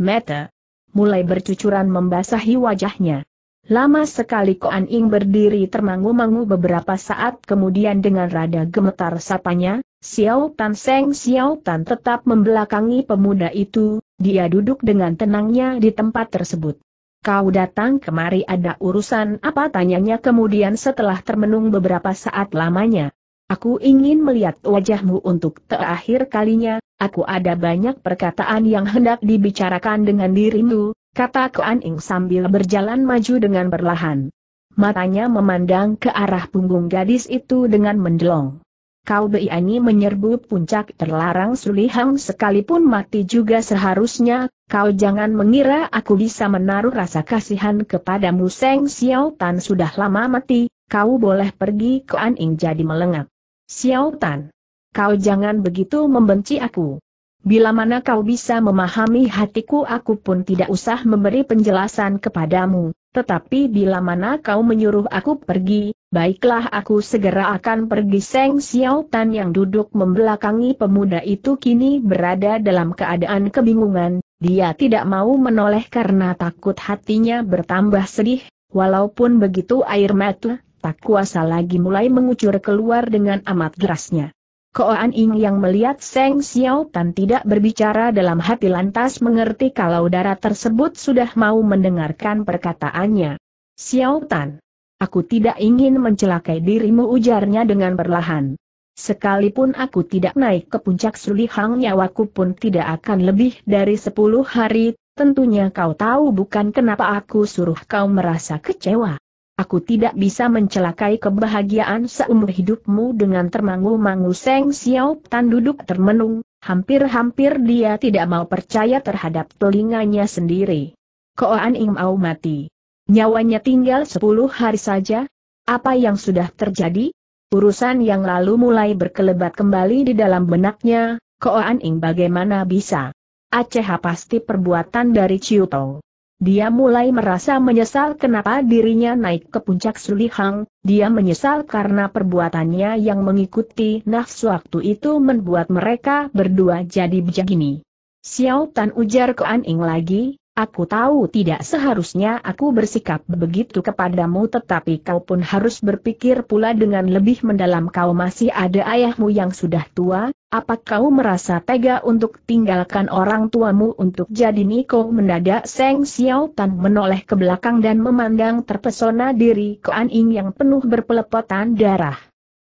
Mata mulai bercucuran membasahi wajahnya. Lama sekali Koan Ing berdiri termangu-mangu beberapa saat kemudian dengan rada gemetar sapanya, Xiao Tan Seng Xiao Tan tetap membelakangi pemuda itu, dia duduk dengan tenangnya di tempat tersebut. Kau datang kemari ada urusan apa tanyanya kemudian setelah termenung beberapa saat lamanya. Aku ingin melihat wajahmu untuk terakhir kalinya, aku ada banyak perkataan yang hendak dibicarakan dengan dirimu, kata Kuan Ing sambil berjalan maju dengan berlahan. Matanya memandang ke arah punggung gadis itu dengan mendelong. Kau Beiani menyerbu puncak terlarang Sulihang sekalipun mati juga seharusnya, kau jangan mengira aku bisa menaruh rasa kasihan kepadamu Seng Xiao Tan sudah lama mati, kau boleh pergi ke Aning jadi melengak. Xiao Tan, kau jangan begitu membenci aku. Bila mana kau bisa memahami hatiku aku pun tidak usah memberi penjelasan kepadamu, tetapi bila mana kau menyuruh aku pergi, baiklah aku segera akan pergi Seng Xiao Tan yang duduk membelakangi pemuda itu kini berada dalam keadaan kebingungan, dia tidak mau menoleh karena takut hatinya bertambah sedih, walaupun begitu air mata tak kuasa lagi mulai mengucur keluar dengan amat derasnya. Koan Ing yang melihat Seng Xiao Tan tidak berbicara dalam hati lantas mengerti kalau darah tersebut sudah mau mendengarkan perkataannya. Xiao Tan, aku tidak ingin mencelakai dirimu ujarnya dengan perlahan. Sekalipun aku tidak naik ke puncak sulihang nyawaku pun tidak akan lebih dari sepuluh hari, tentunya kau tahu bukan kenapa aku suruh kau merasa kecewa. Aku tidak bisa mencelakai kebahagiaan seumur hidupmu dengan termangu-mangu Seng Xiao Tan duduk termenung, hampir-hampir dia tidak mau percaya terhadap telinganya sendiri. Koan Ing mau mati. Nyawanya tinggal sepuluh hari saja. Apa yang sudah terjadi? Urusan yang lalu mulai berkelebat kembali di dalam benaknya, Koan Ing bagaimana bisa? Aceh pasti perbuatan dari Ciu Tong. Dia mulai merasa menyesal kenapa dirinya naik ke puncak Sulihang, dia menyesal karena perbuatannya yang mengikuti nafsu waktu itu membuat mereka berdua jadi bijak ini. Xiao Tan ujar ke An Ying lagi, aku tahu tidak seharusnya aku bersikap begitu kepadamu tetapi kau pun harus berpikir pula dengan lebih mendalam kau masih ada ayahmu yang sudah tua, apa kau merasa tega untuk tinggalkan orang tuamu untuk jadi Niko mendadak Seng Xiao Tan menoleh ke belakang dan memandang terpesona diri ke Ing yang penuh berpelepotan darah.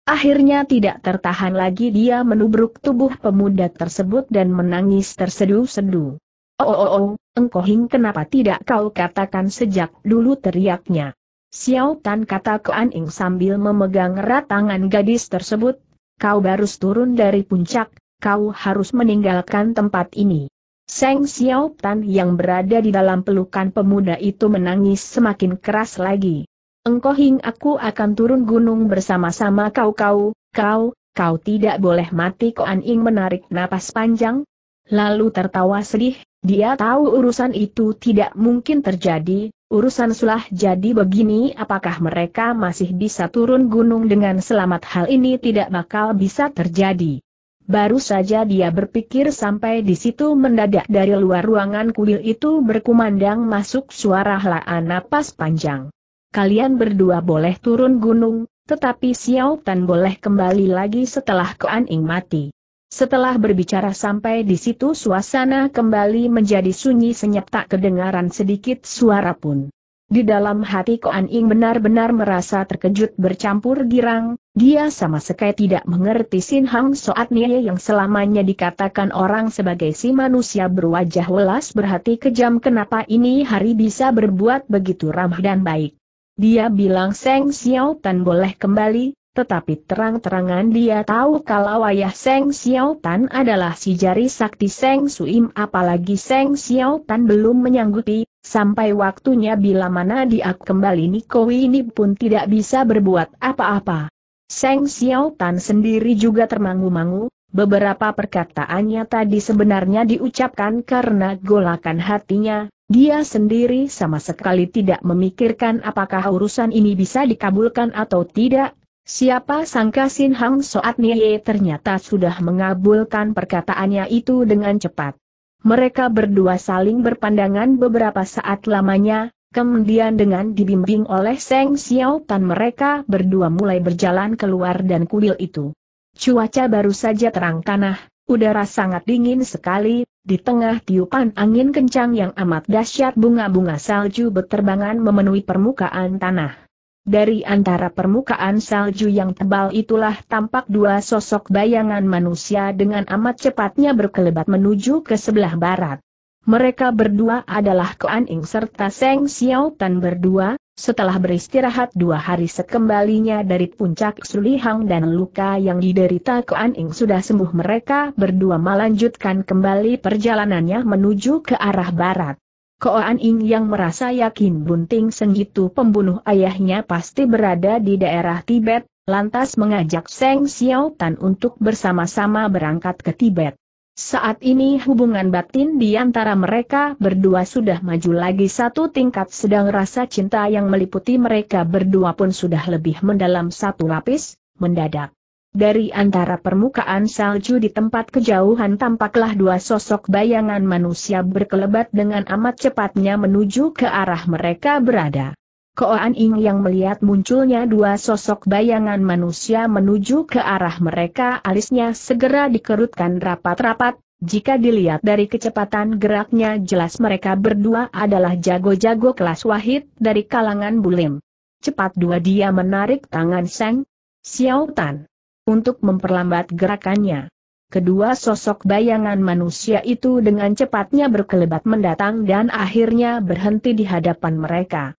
Akhirnya tidak tertahan lagi dia menubruk tubuh pemuda tersebut dan menangis tersedu-sedu. Oh oh oh, oh engkau Hing kenapa tidak kau katakan sejak dulu teriaknya. Xiao Tan kata ke Ing sambil memegang erat tangan gadis tersebut kau baru turun dari puncak, kau harus meninggalkan tempat ini. Seng Xiao Tan yang berada di dalam pelukan pemuda itu menangis semakin keras lagi. Engkau hing aku akan turun gunung bersama-sama kau-kau, kau, kau tidak boleh mati Koan Ing menarik napas panjang. Lalu tertawa sedih, dia tahu urusan itu tidak mungkin terjadi, urusan sulah jadi begini apakah mereka masih bisa turun gunung dengan selamat hal ini tidak bakal bisa terjadi. Baru saja dia berpikir sampai di situ mendadak dari luar ruangan kuil itu berkumandang masuk suara helaan napas panjang. Kalian berdua boleh turun gunung, tetapi Xiao Tan boleh kembali lagi setelah Kuan Ing mati. Setelah berbicara sampai di situ suasana kembali menjadi sunyi senyap tak kedengaran sedikit suara pun. Di dalam hati Koan Ing benar-benar merasa terkejut bercampur girang, dia sama sekali tidak mengerti Sin Hang Soat Nie yang selamanya dikatakan orang sebagai si manusia berwajah welas berhati kejam kenapa ini hari bisa berbuat begitu ramah dan baik. Dia bilang Seng Xiao Tan boleh kembali, tetapi terang-terangan dia tahu kalau ayah Seng Xiaotan adalah si jari sakti Seng Suim apalagi Seng Xiaotan belum menyanggupi, sampai waktunya bila mana dia kembali Niko ini pun tidak bisa berbuat apa-apa. Seng Xiaotan sendiri juga termangu-mangu, beberapa perkataannya tadi sebenarnya diucapkan karena golakan hatinya, dia sendiri sama sekali tidak memikirkan apakah urusan ini bisa dikabulkan atau tidak, Siapa sangka Sin Hang Soat Nie ternyata sudah mengabulkan perkataannya itu dengan cepat. Mereka berdua saling berpandangan beberapa saat lamanya, kemudian dengan dibimbing oleh Seng Xiao Tan mereka berdua mulai berjalan keluar dan kuil itu. Cuaca baru saja terang tanah, udara sangat dingin sekali, di tengah tiupan angin kencang yang amat dahsyat bunga-bunga salju berterbangan memenuhi permukaan tanah. Dari antara permukaan salju yang tebal itulah tampak dua sosok bayangan manusia dengan amat cepatnya berkelebat menuju ke sebelah barat. Mereka berdua adalah Kuan Ing serta Seng Xiao Tan berdua, setelah beristirahat dua hari sekembalinya dari puncak Sulihang dan luka yang diderita Kuan Ing sudah sembuh mereka berdua melanjutkan kembali perjalanannya menuju ke arah barat. Koan Ing yang merasa yakin Bunting Seng itu pembunuh ayahnya pasti berada di daerah Tibet, lantas mengajak Seng Xiao Tan untuk bersama-sama berangkat ke Tibet. Saat ini hubungan batin di antara mereka berdua sudah maju lagi satu tingkat sedang rasa cinta yang meliputi mereka berdua pun sudah lebih mendalam satu lapis, mendadak. Dari antara permukaan salju di tempat kejauhan tampaklah dua sosok bayangan manusia berkelebat dengan amat cepatnya menuju ke arah mereka berada. Koan Ing yang melihat munculnya dua sosok bayangan manusia menuju ke arah mereka alisnya segera dikerutkan rapat-rapat, jika dilihat dari kecepatan geraknya jelas mereka berdua adalah jago-jago kelas wahid dari kalangan bulim. Cepat dua dia menarik tangan Seng Xiao Tan untuk memperlambat gerakannya. Kedua sosok bayangan manusia itu dengan cepatnya berkelebat mendatang dan akhirnya berhenti di hadapan mereka.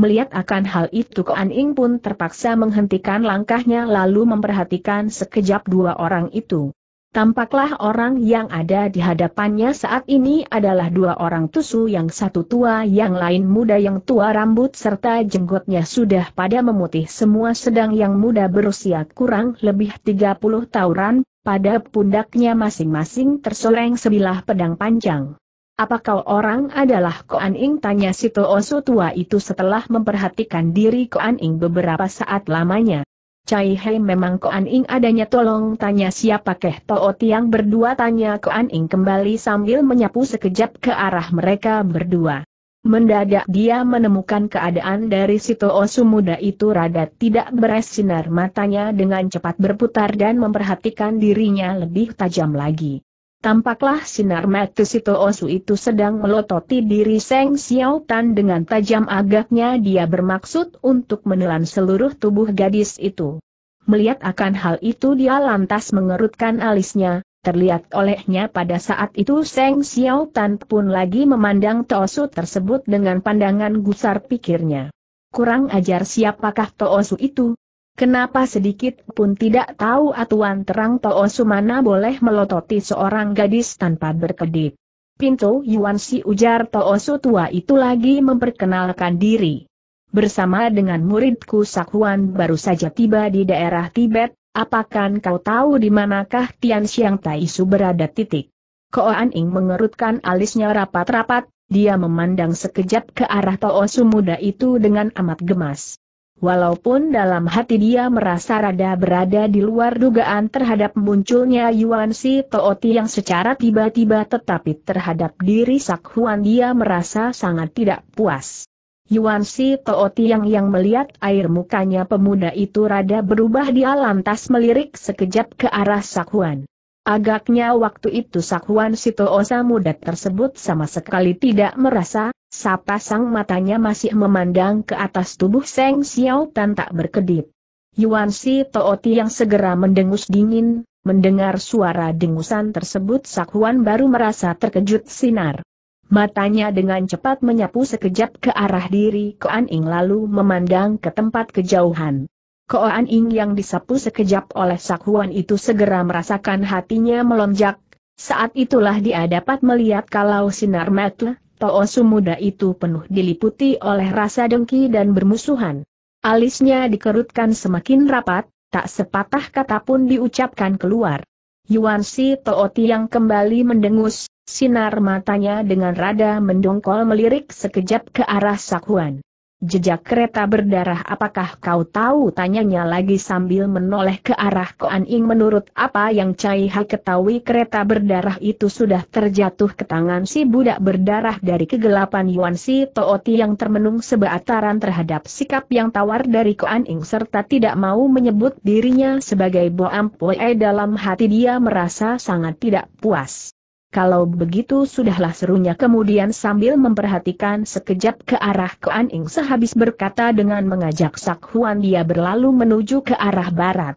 Melihat akan hal itu Koan Ing pun terpaksa menghentikan langkahnya lalu memperhatikan sekejap dua orang itu. Tampaklah orang yang ada di hadapannya saat ini adalah dua orang tusu yang satu tua yang lain muda yang tua rambut serta jenggotnya sudah pada memutih semua sedang yang muda berusia kurang lebih 30 tahunan, pada pundaknya masing-masing tersoleng sebilah pedang panjang. Apa kau orang adalah Koan Ing? Tanya si Toosu tua itu setelah memperhatikan diri Koan Ing beberapa saat lamanya. Cai Hei memang Koan Ing adanya tolong tanya siapa keh Toh Tiang berdua tanya Koan Ing kembali sambil menyapu sekejap ke arah mereka berdua. Mendadak dia menemukan keadaan dari si Su muda itu rada tidak beres sinar matanya dengan cepat berputar dan memperhatikan dirinya lebih tajam lagi. Tampaklah sinar mata Osu itu sedang melototi diri Seng Xiao Tan dengan tajam agaknya dia bermaksud untuk menelan seluruh tubuh gadis itu. Melihat akan hal itu dia lantas mengerutkan alisnya, terlihat olehnya pada saat itu Seng Xiao Tan pun lagi memandang Toosu tersebut dengan pandangan gusar pikirnya. Kurang ajar siapakah Toosu itu, Kenapa sedikit pun tidak tahu atuan terang Toh Sumana boleh melototi seorang gadis tanpa berkedip. Pintu Yuan Si ujar Toh tua itu lagi memperkenalkan diri. Bersama dengan muridku Sakuan baru saja tiba di daerah Tibet, apakah kau tahu di manakah Tian Xiang Tai Su berada titik? Koan Ing mengerutkan alisnya rapat-rapat, dia memandang sekejap ke arah Toh muda itu dengan amat gemas. Walaupun dalam hati dia merasa rada berada di luar dugaan terhadap munculnya Yuan Si Tooti yang secara tiba-tiba tetapi terhadap diri Sak Huan dia merasa sangat tidak puas. Yuan Si Tooti yang yang melihat air mukanya pemuda itu rada berubah dia lantas melirik sekejap ke arah Sak Huan. Agaknya waktu itu Sakwan Sito Osa muda tersebut sama sekali tidak merasa, Sapasang matanya masih memandang ke atas tubuh Seng Xiao Tan tak berkedip. Yuan Si Tooti yang segera mendengus dingin, mendengar suara dengusan tersebut Huan baru merasa terkejut sinar. Matanya dengan cepat menyapu sekejap ke arah diri Koan Ing lalu memandang ke tempat kejauhan. Koan Ing yang disapu sekejap oleh Huan itu segera merasakan hatinya melonjak, saat itulah dia dapat melihat kalau sinar mata Toosu muda itu penuh diliputi oleh rasa dengki dan bermusuhan. Alisnya dikerutkan semakin rapat, tak sepatah kata pun diucapkan keluar. Yuan Si Tooti yang kembali mendengus, sinar matanya dengan rada mendongkol melirik sekejap ke arah Sakuan. Jejak kereta berdarah apakah kau tahu tanyanya lagi sambil menoleh ke arah Koan Ing menurut apa yang Cai Ha ketahui kereta berdarah itu sudah terjatuh ke tangan si budak berdarah dari kegelapan Yuan Si Tooti yang termenung sebeataran terhadap sikap yang tawar dari Koan Ing serta tidak mau menyebut dirinya sebagai Boam Poe dalam hati dia merasa sangat tidak puas kalau begitu sudahlah serunya kemudian sambil memperhatikan sekejap ke arah ke Ing sehabis berkata dengan mengajak Sak Huan dia berlalu menuju ke arah barat.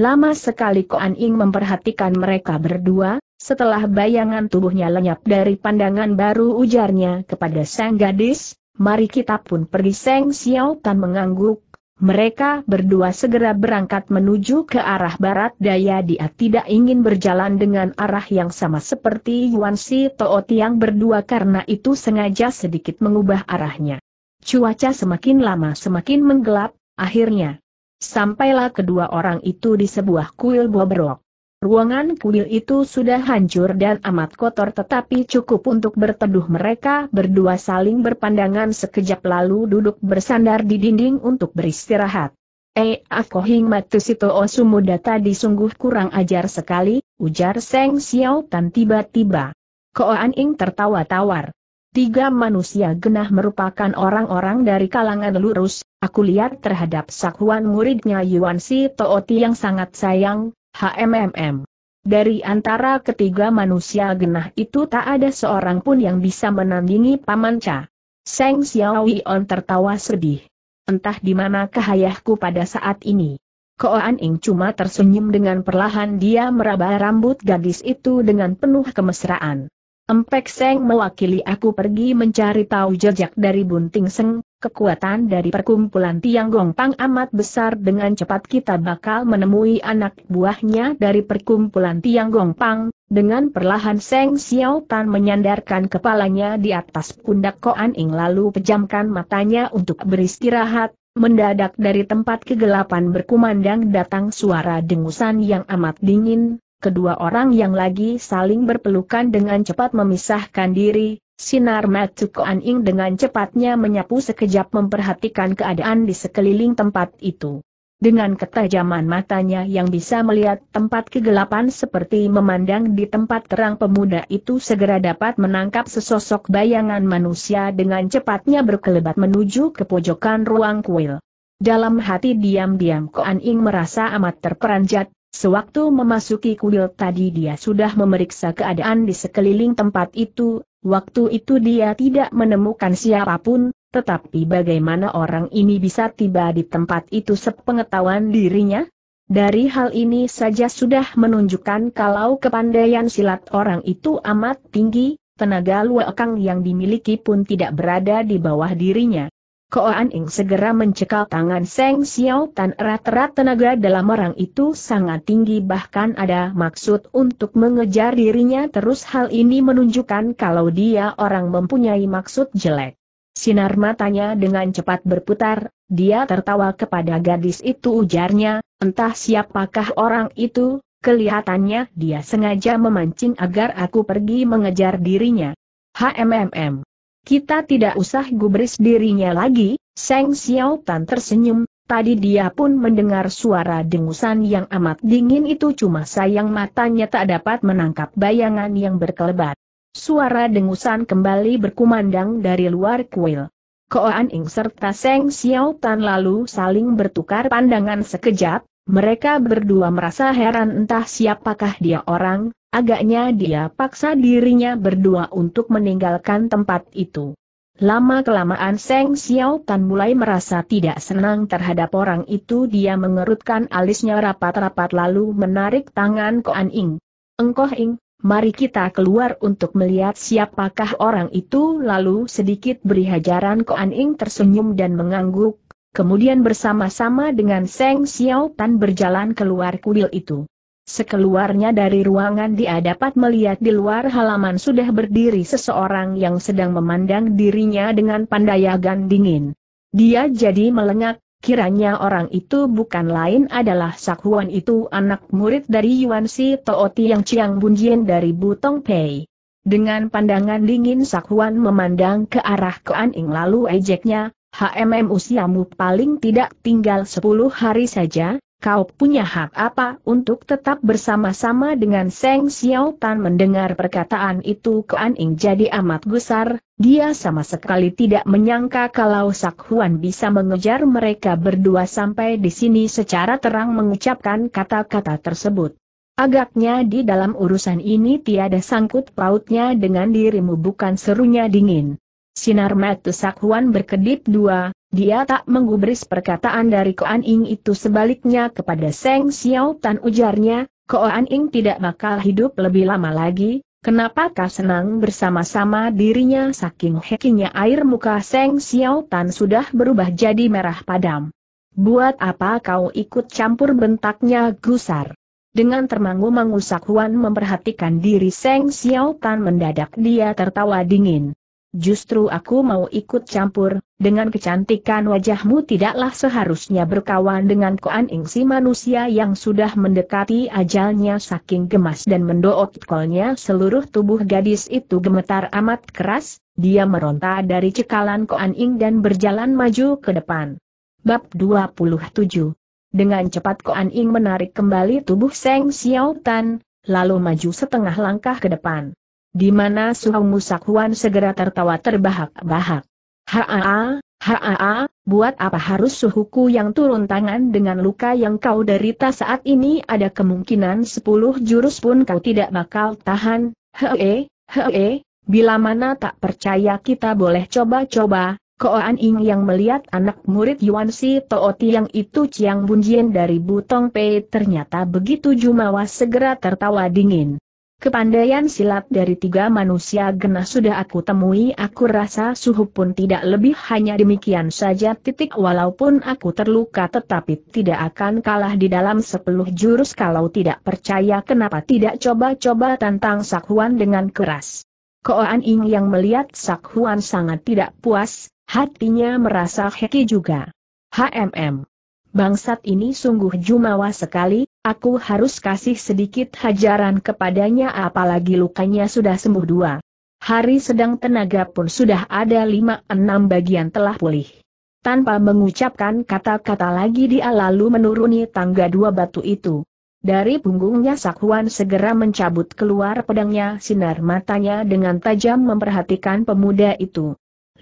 Lama sekali Ko Ing memperhatikan mereka berdua, setelah bayangan tubuhnya lenyap dari pandangan baru ujarnya kepada sang gadis, mari kita pun pergi Seng Xiao Tan mengangguk, mereka berdua segera berangkat menuju ke arah barat daya dia tidak ingin berjalan dengan arah yang sama seperti Yuan Si Tao Tiang berdua karena itu sengaja sedikit mengubah arahnya. Cuaca semakin lama semakin menggelap, akhirnya. Sampailah kedua orang itu di sebuah kuil bobrok. Ruangan kuil itu sudah hancur dan amat kotor tetapi cukup untuk berteduh mereka berdua saling berpandangan sekejap lalu duduk bersandar di dinding untuk beristirahat. Eh, aku hingmatu sito osumuda tadi sungguh kurang ajar sekali, ujar Seng Xiao Tan tiba-tiba. Koan Ing tertawa tawar. Tiga manusia genah merupakan orang-orang dari kalangan lurus, aku lihat terhadap sakuan muridnya Yuan Si Tooti yang sangat sayang, HMMM. Dari antara ketiga manusia genah itu tak ada seorang pun yang bisa menandingi Paman Cha. Seng Xiaoyuan tertawa sedih. Entah di mana kehayahku pada saat ini. Koan Ing cuma tersenyum dengan perlahan dia meraba rambut gadis itu dengan penuh kemesraan. Empek Seng mewakili aku pergi mencari tahu jejak dari Bunting Seng, kekuatan dari perkumpulan Tiang Gong Pang amat besar dengan cepat kita bakal menemui anak buahnya dari perkumpulan Tiang Gong Pang. dengan perlahan Seng Xiao Tan menyandarkan kepalanya di atas pundak Koan Ing lalu pejamkan matanya untuk beristirahat, mendadak dari tempat kegelapan berkumandang datang suara dengusan yang amat dingin, kedua orang yang lagi saling berpelukan dengan cepat memisahkan diri, Sinar Matuk Koaning dengan cepatnya menyapu sekejap memperhatikan keadaan di sekeliling tempat itu. Dengan ketajaman matanya yang bisa melihat tempat kegelapan seperti memandang di tempat terang pemuda itu segera dapat menangkap sesosok bayangan manusia dengan cepatnya berkelebat menuju ke pojokan ruang kuil. Dalam hati diam-diam Koan merasa amat terperanjat, Sewaktu memasuki kuil tadi dia sudah memeriksa keadaan di sekeliling tempat itu, waktu itu dia tidak menemukan siapapun, tetapi bagaimana orang ini bisa tiba di tempat itu sepengetahuan dirinya? Dari hal ini saja sudah menunjukkan kalau kepandaian silat orang itu amat tinggi, tenaga luakang yang dimiliki pun tidak berada di bawah dirinya. Koan Ing segera mencekal tangan Seng Xiao Tan erat-erat tenaga dalam orang itu sangat tinggi bahkan ada maksud untuk mengejar dirinya terus hal ini menunjukkan kalau dia orang mempunyai maksud jelek. Sinar matanya dengan cepat berputar, dia tertawa kepada gadis itu ujarnya, entah siapakah orang itu, kelihatannya dia sengaja memancing agar aku pergi mengejar dirinya. HMMM kita tidak usah gubris dirinya lagi, Seng Xiao Tan tersenyum, tadi dia pun mendengar suara dengusan yang amat dingin itu cuma sayang matanya tak dapat menangkap bayangan yang berkelebat. Suara dengusan kembali berkumandang dari luar kuil. Koan Ing serta Seng Xiao Tan lalu saling bertukar pandangan sekejap, mereka berdua merasa heran entah siapakah dia orang, Agaknya dia paksa dirinya berdua untuk meninggalkan tempat itu. Lama-kelamaan Seng Xiao Tan mulai merasa tidak senang terhadap orang itu dia mengerutkan alisnya rapat-rapat lalu menarik tangan Koan Ing. Engkoh Ing, mari kita keluar untuk melihat siapakah orang itu lalu sedikit beri hajaran Koan Ing tersenyum dan mengangguk, kemudian bersama-sama dengan Seng Xiao Tan berjalan keluar kuil itu. Sekeluarnya dari ruangan dia dapat melihat di luar halaman sudah berdiri seseorang yang sedang memandang dirinya dengan pandayagan dingin. Dia jadi melengak, kiranya orang itu bukan lain adalah Sak Huan itu anak murid dari Yuan Si Tooti yang Chiang Jin dari Butong Pei. Dengan pandangan dingin Sak Huan memandang ke arah An Ing lalu ejeknya, HMM usiamu paling tidak tinggal 10 hari saja, kau punya hak apa untuk tetap bersama-sama dengan Seng Xiao Tan mendengar perkataan itu Kuan Ing jadi amat gusar, dia sama sekali tidak menyangka kalau Sak Huan bisa mengejar mereka berdua sampai di sini secara terang mengucapkan kata-kata tersebut. Agaknya di dalam urusan ini tiada sangkut pautnya dengan dirimu bukan serunya dingin. Sinar mata Sak Huan berkedip dua, dia tak menggubris perkataan dari Koan Ing itu sebaliknya kepada Seng Xiao Tan ujarnya, Koan Ing tidak bakal hidup lebih lama lagi, kenapakah senang bersama-sama dirinya saking hekinya air muka Seng Xiao Tan sudah berubah jadi merah padam. Buat apa kau ikut campur bentaknya gusar? Dengan termangu-mangu Sakuan memperhatikan diri Seng Xiao Tan mendadak dia tertawa dingin justru aku mau ikut campur, dengan kecantikan wajahmu tidaklah seharusnya berkawan dengan Koan Ing si manusia yang sudah mendekati ajalnya saking gemas dan mendoot kolnya seluruh tubuh gadis itu gemetar amat keras, dia meronta dari cekalan Koan Ing dan berjalan maju ke depan. Bab 27 Dengan cepat Koan Ing menarik kembali tubuh Seng Xiao lalu maju setengah langkah ke depan di mana Suhong Huan segera tertawa terbahak-bahak. Haa, haa, buat apa harus suhuku yang turun tangan dengan luka yang kau derita saat ini ada kemungkinan sepuluh jurus pun kau tidak bakal tahan, hee, hee, bila mana tak percaya kita boleh coba-coba, Koan Ing yang melihat anak murid Yuan Si Tooti yang itu Chiang Bunjian dari Butong Pei ternyata begitu jumawa segera tertawa dingin. Kepandaian silat dari tiga manusia genah sudah aku temui aku rasa suhu pun tidak lebih hanya demikian saja titik walaupun aku terluka tetapi tidak akan kalah di dalam sepuluh jurus kalau tidak percaya kenapa tidak coba-coba tantang Sakhuan dengan keras. Koan Ing yang melihat Sakhuan sangat tidak puas, hatinya merasa heki juga. HMM. Bangsat ini sungguh jumawa sekali, Aku harus kasih sedikit hajaran kepadanya apalagi lukanya sudah sembuh dua. Hari sedang tenaga pun sudah ada lima enam bagian telah pulih. Tanpa mengucapkan kata-kata lagi dia lalu menuruni tangga dua batu itu. Dari punggungnya Sakuan segera mencabut keluar pedangnya sinar matanya dengan tajam memperhatikan pemuda itu.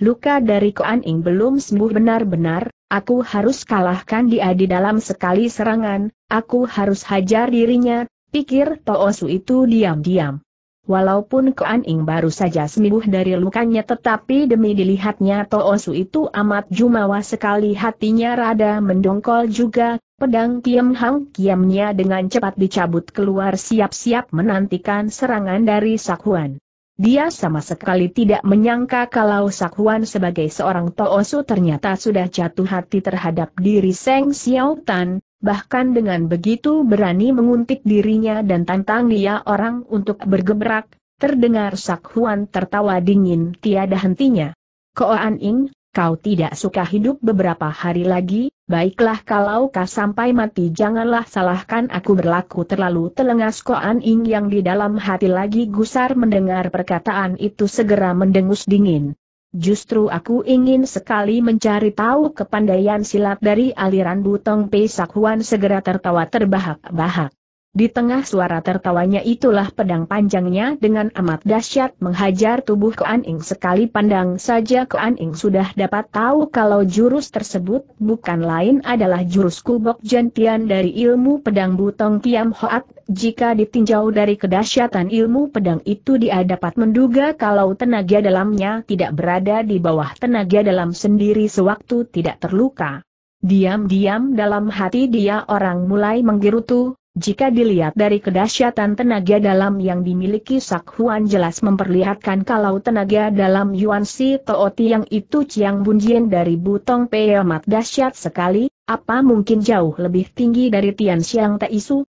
Luka dari Koan Ing belum sembuh benar-benar, aku harus kalahkan dia di dalam sekali serangan, aku harus hajar dirinya, pikir Toosu itu diam-diam. Walaupun Koan Ing baru saja sembuh dari lukanya tetapi demi dilihatnya Toosu itu amat jumawa sekali hatinya rada mendongkol juga, pedang Kiam Hang Kiamnya dengan cepat dicabut keluar siap-siap menantikan serangan dari Sakuan. Dia sama sekali tidak menyangka kalau Sakuan sebagai seorang Toosu ternyata sudah jatuh hati terhadap diri Seng Xiao Tan, bahkan dengan begitu berani menguntit dirinya dan tantang dia orang untuk bergebrak, terdengar Sakuan tertawa dingin tiada hentinya. Koan Ing, kau tidak suka hidup beberapa hari lagi, Baiklah kalau kau sampai mati janganlah salahkan aku berlaku terlalu telengas Koan Ing yang di dalam hati lagi gusar mendengar perkataan itu segera mendengus dingin. Justru aku ingin sekali mencari tahu kepandaian silat dari aliran Butong Pei Pesakuan segera tertawa terbahak-bahak. Di tengah suara tertawanya itulah pedang panjangnya dengan amat dahsyat menghajar tubuh Kuan Ing sekali pandang saja Kuan Ing sudah dapat tahu kalau jurus tersebut bukan lain adalah jurus kubok jantian dari ilmu pedang butong Tiam Hoat. Jika ditinjau dari kedahsyatan ilmu pedang itu dia dapat menduga kalau tenaga dalamnya tidak berada di bawah tenaga dalam sendiri sewaktu tidak terluka. Diam-diam dalam hati dia orang mulai menggerutu, jika dilihat dari kedahsyatan tenaga dalam yang dimiliki Sak Huan jelas memperlihatkan kalau tenaga dalam Yuan Si Tao Tiang itu Chiang Bunjian dari Butong Pei amat dahsyat sekali, apa mungkin jauh lebih tinggi dari Tian Xiang Taisu,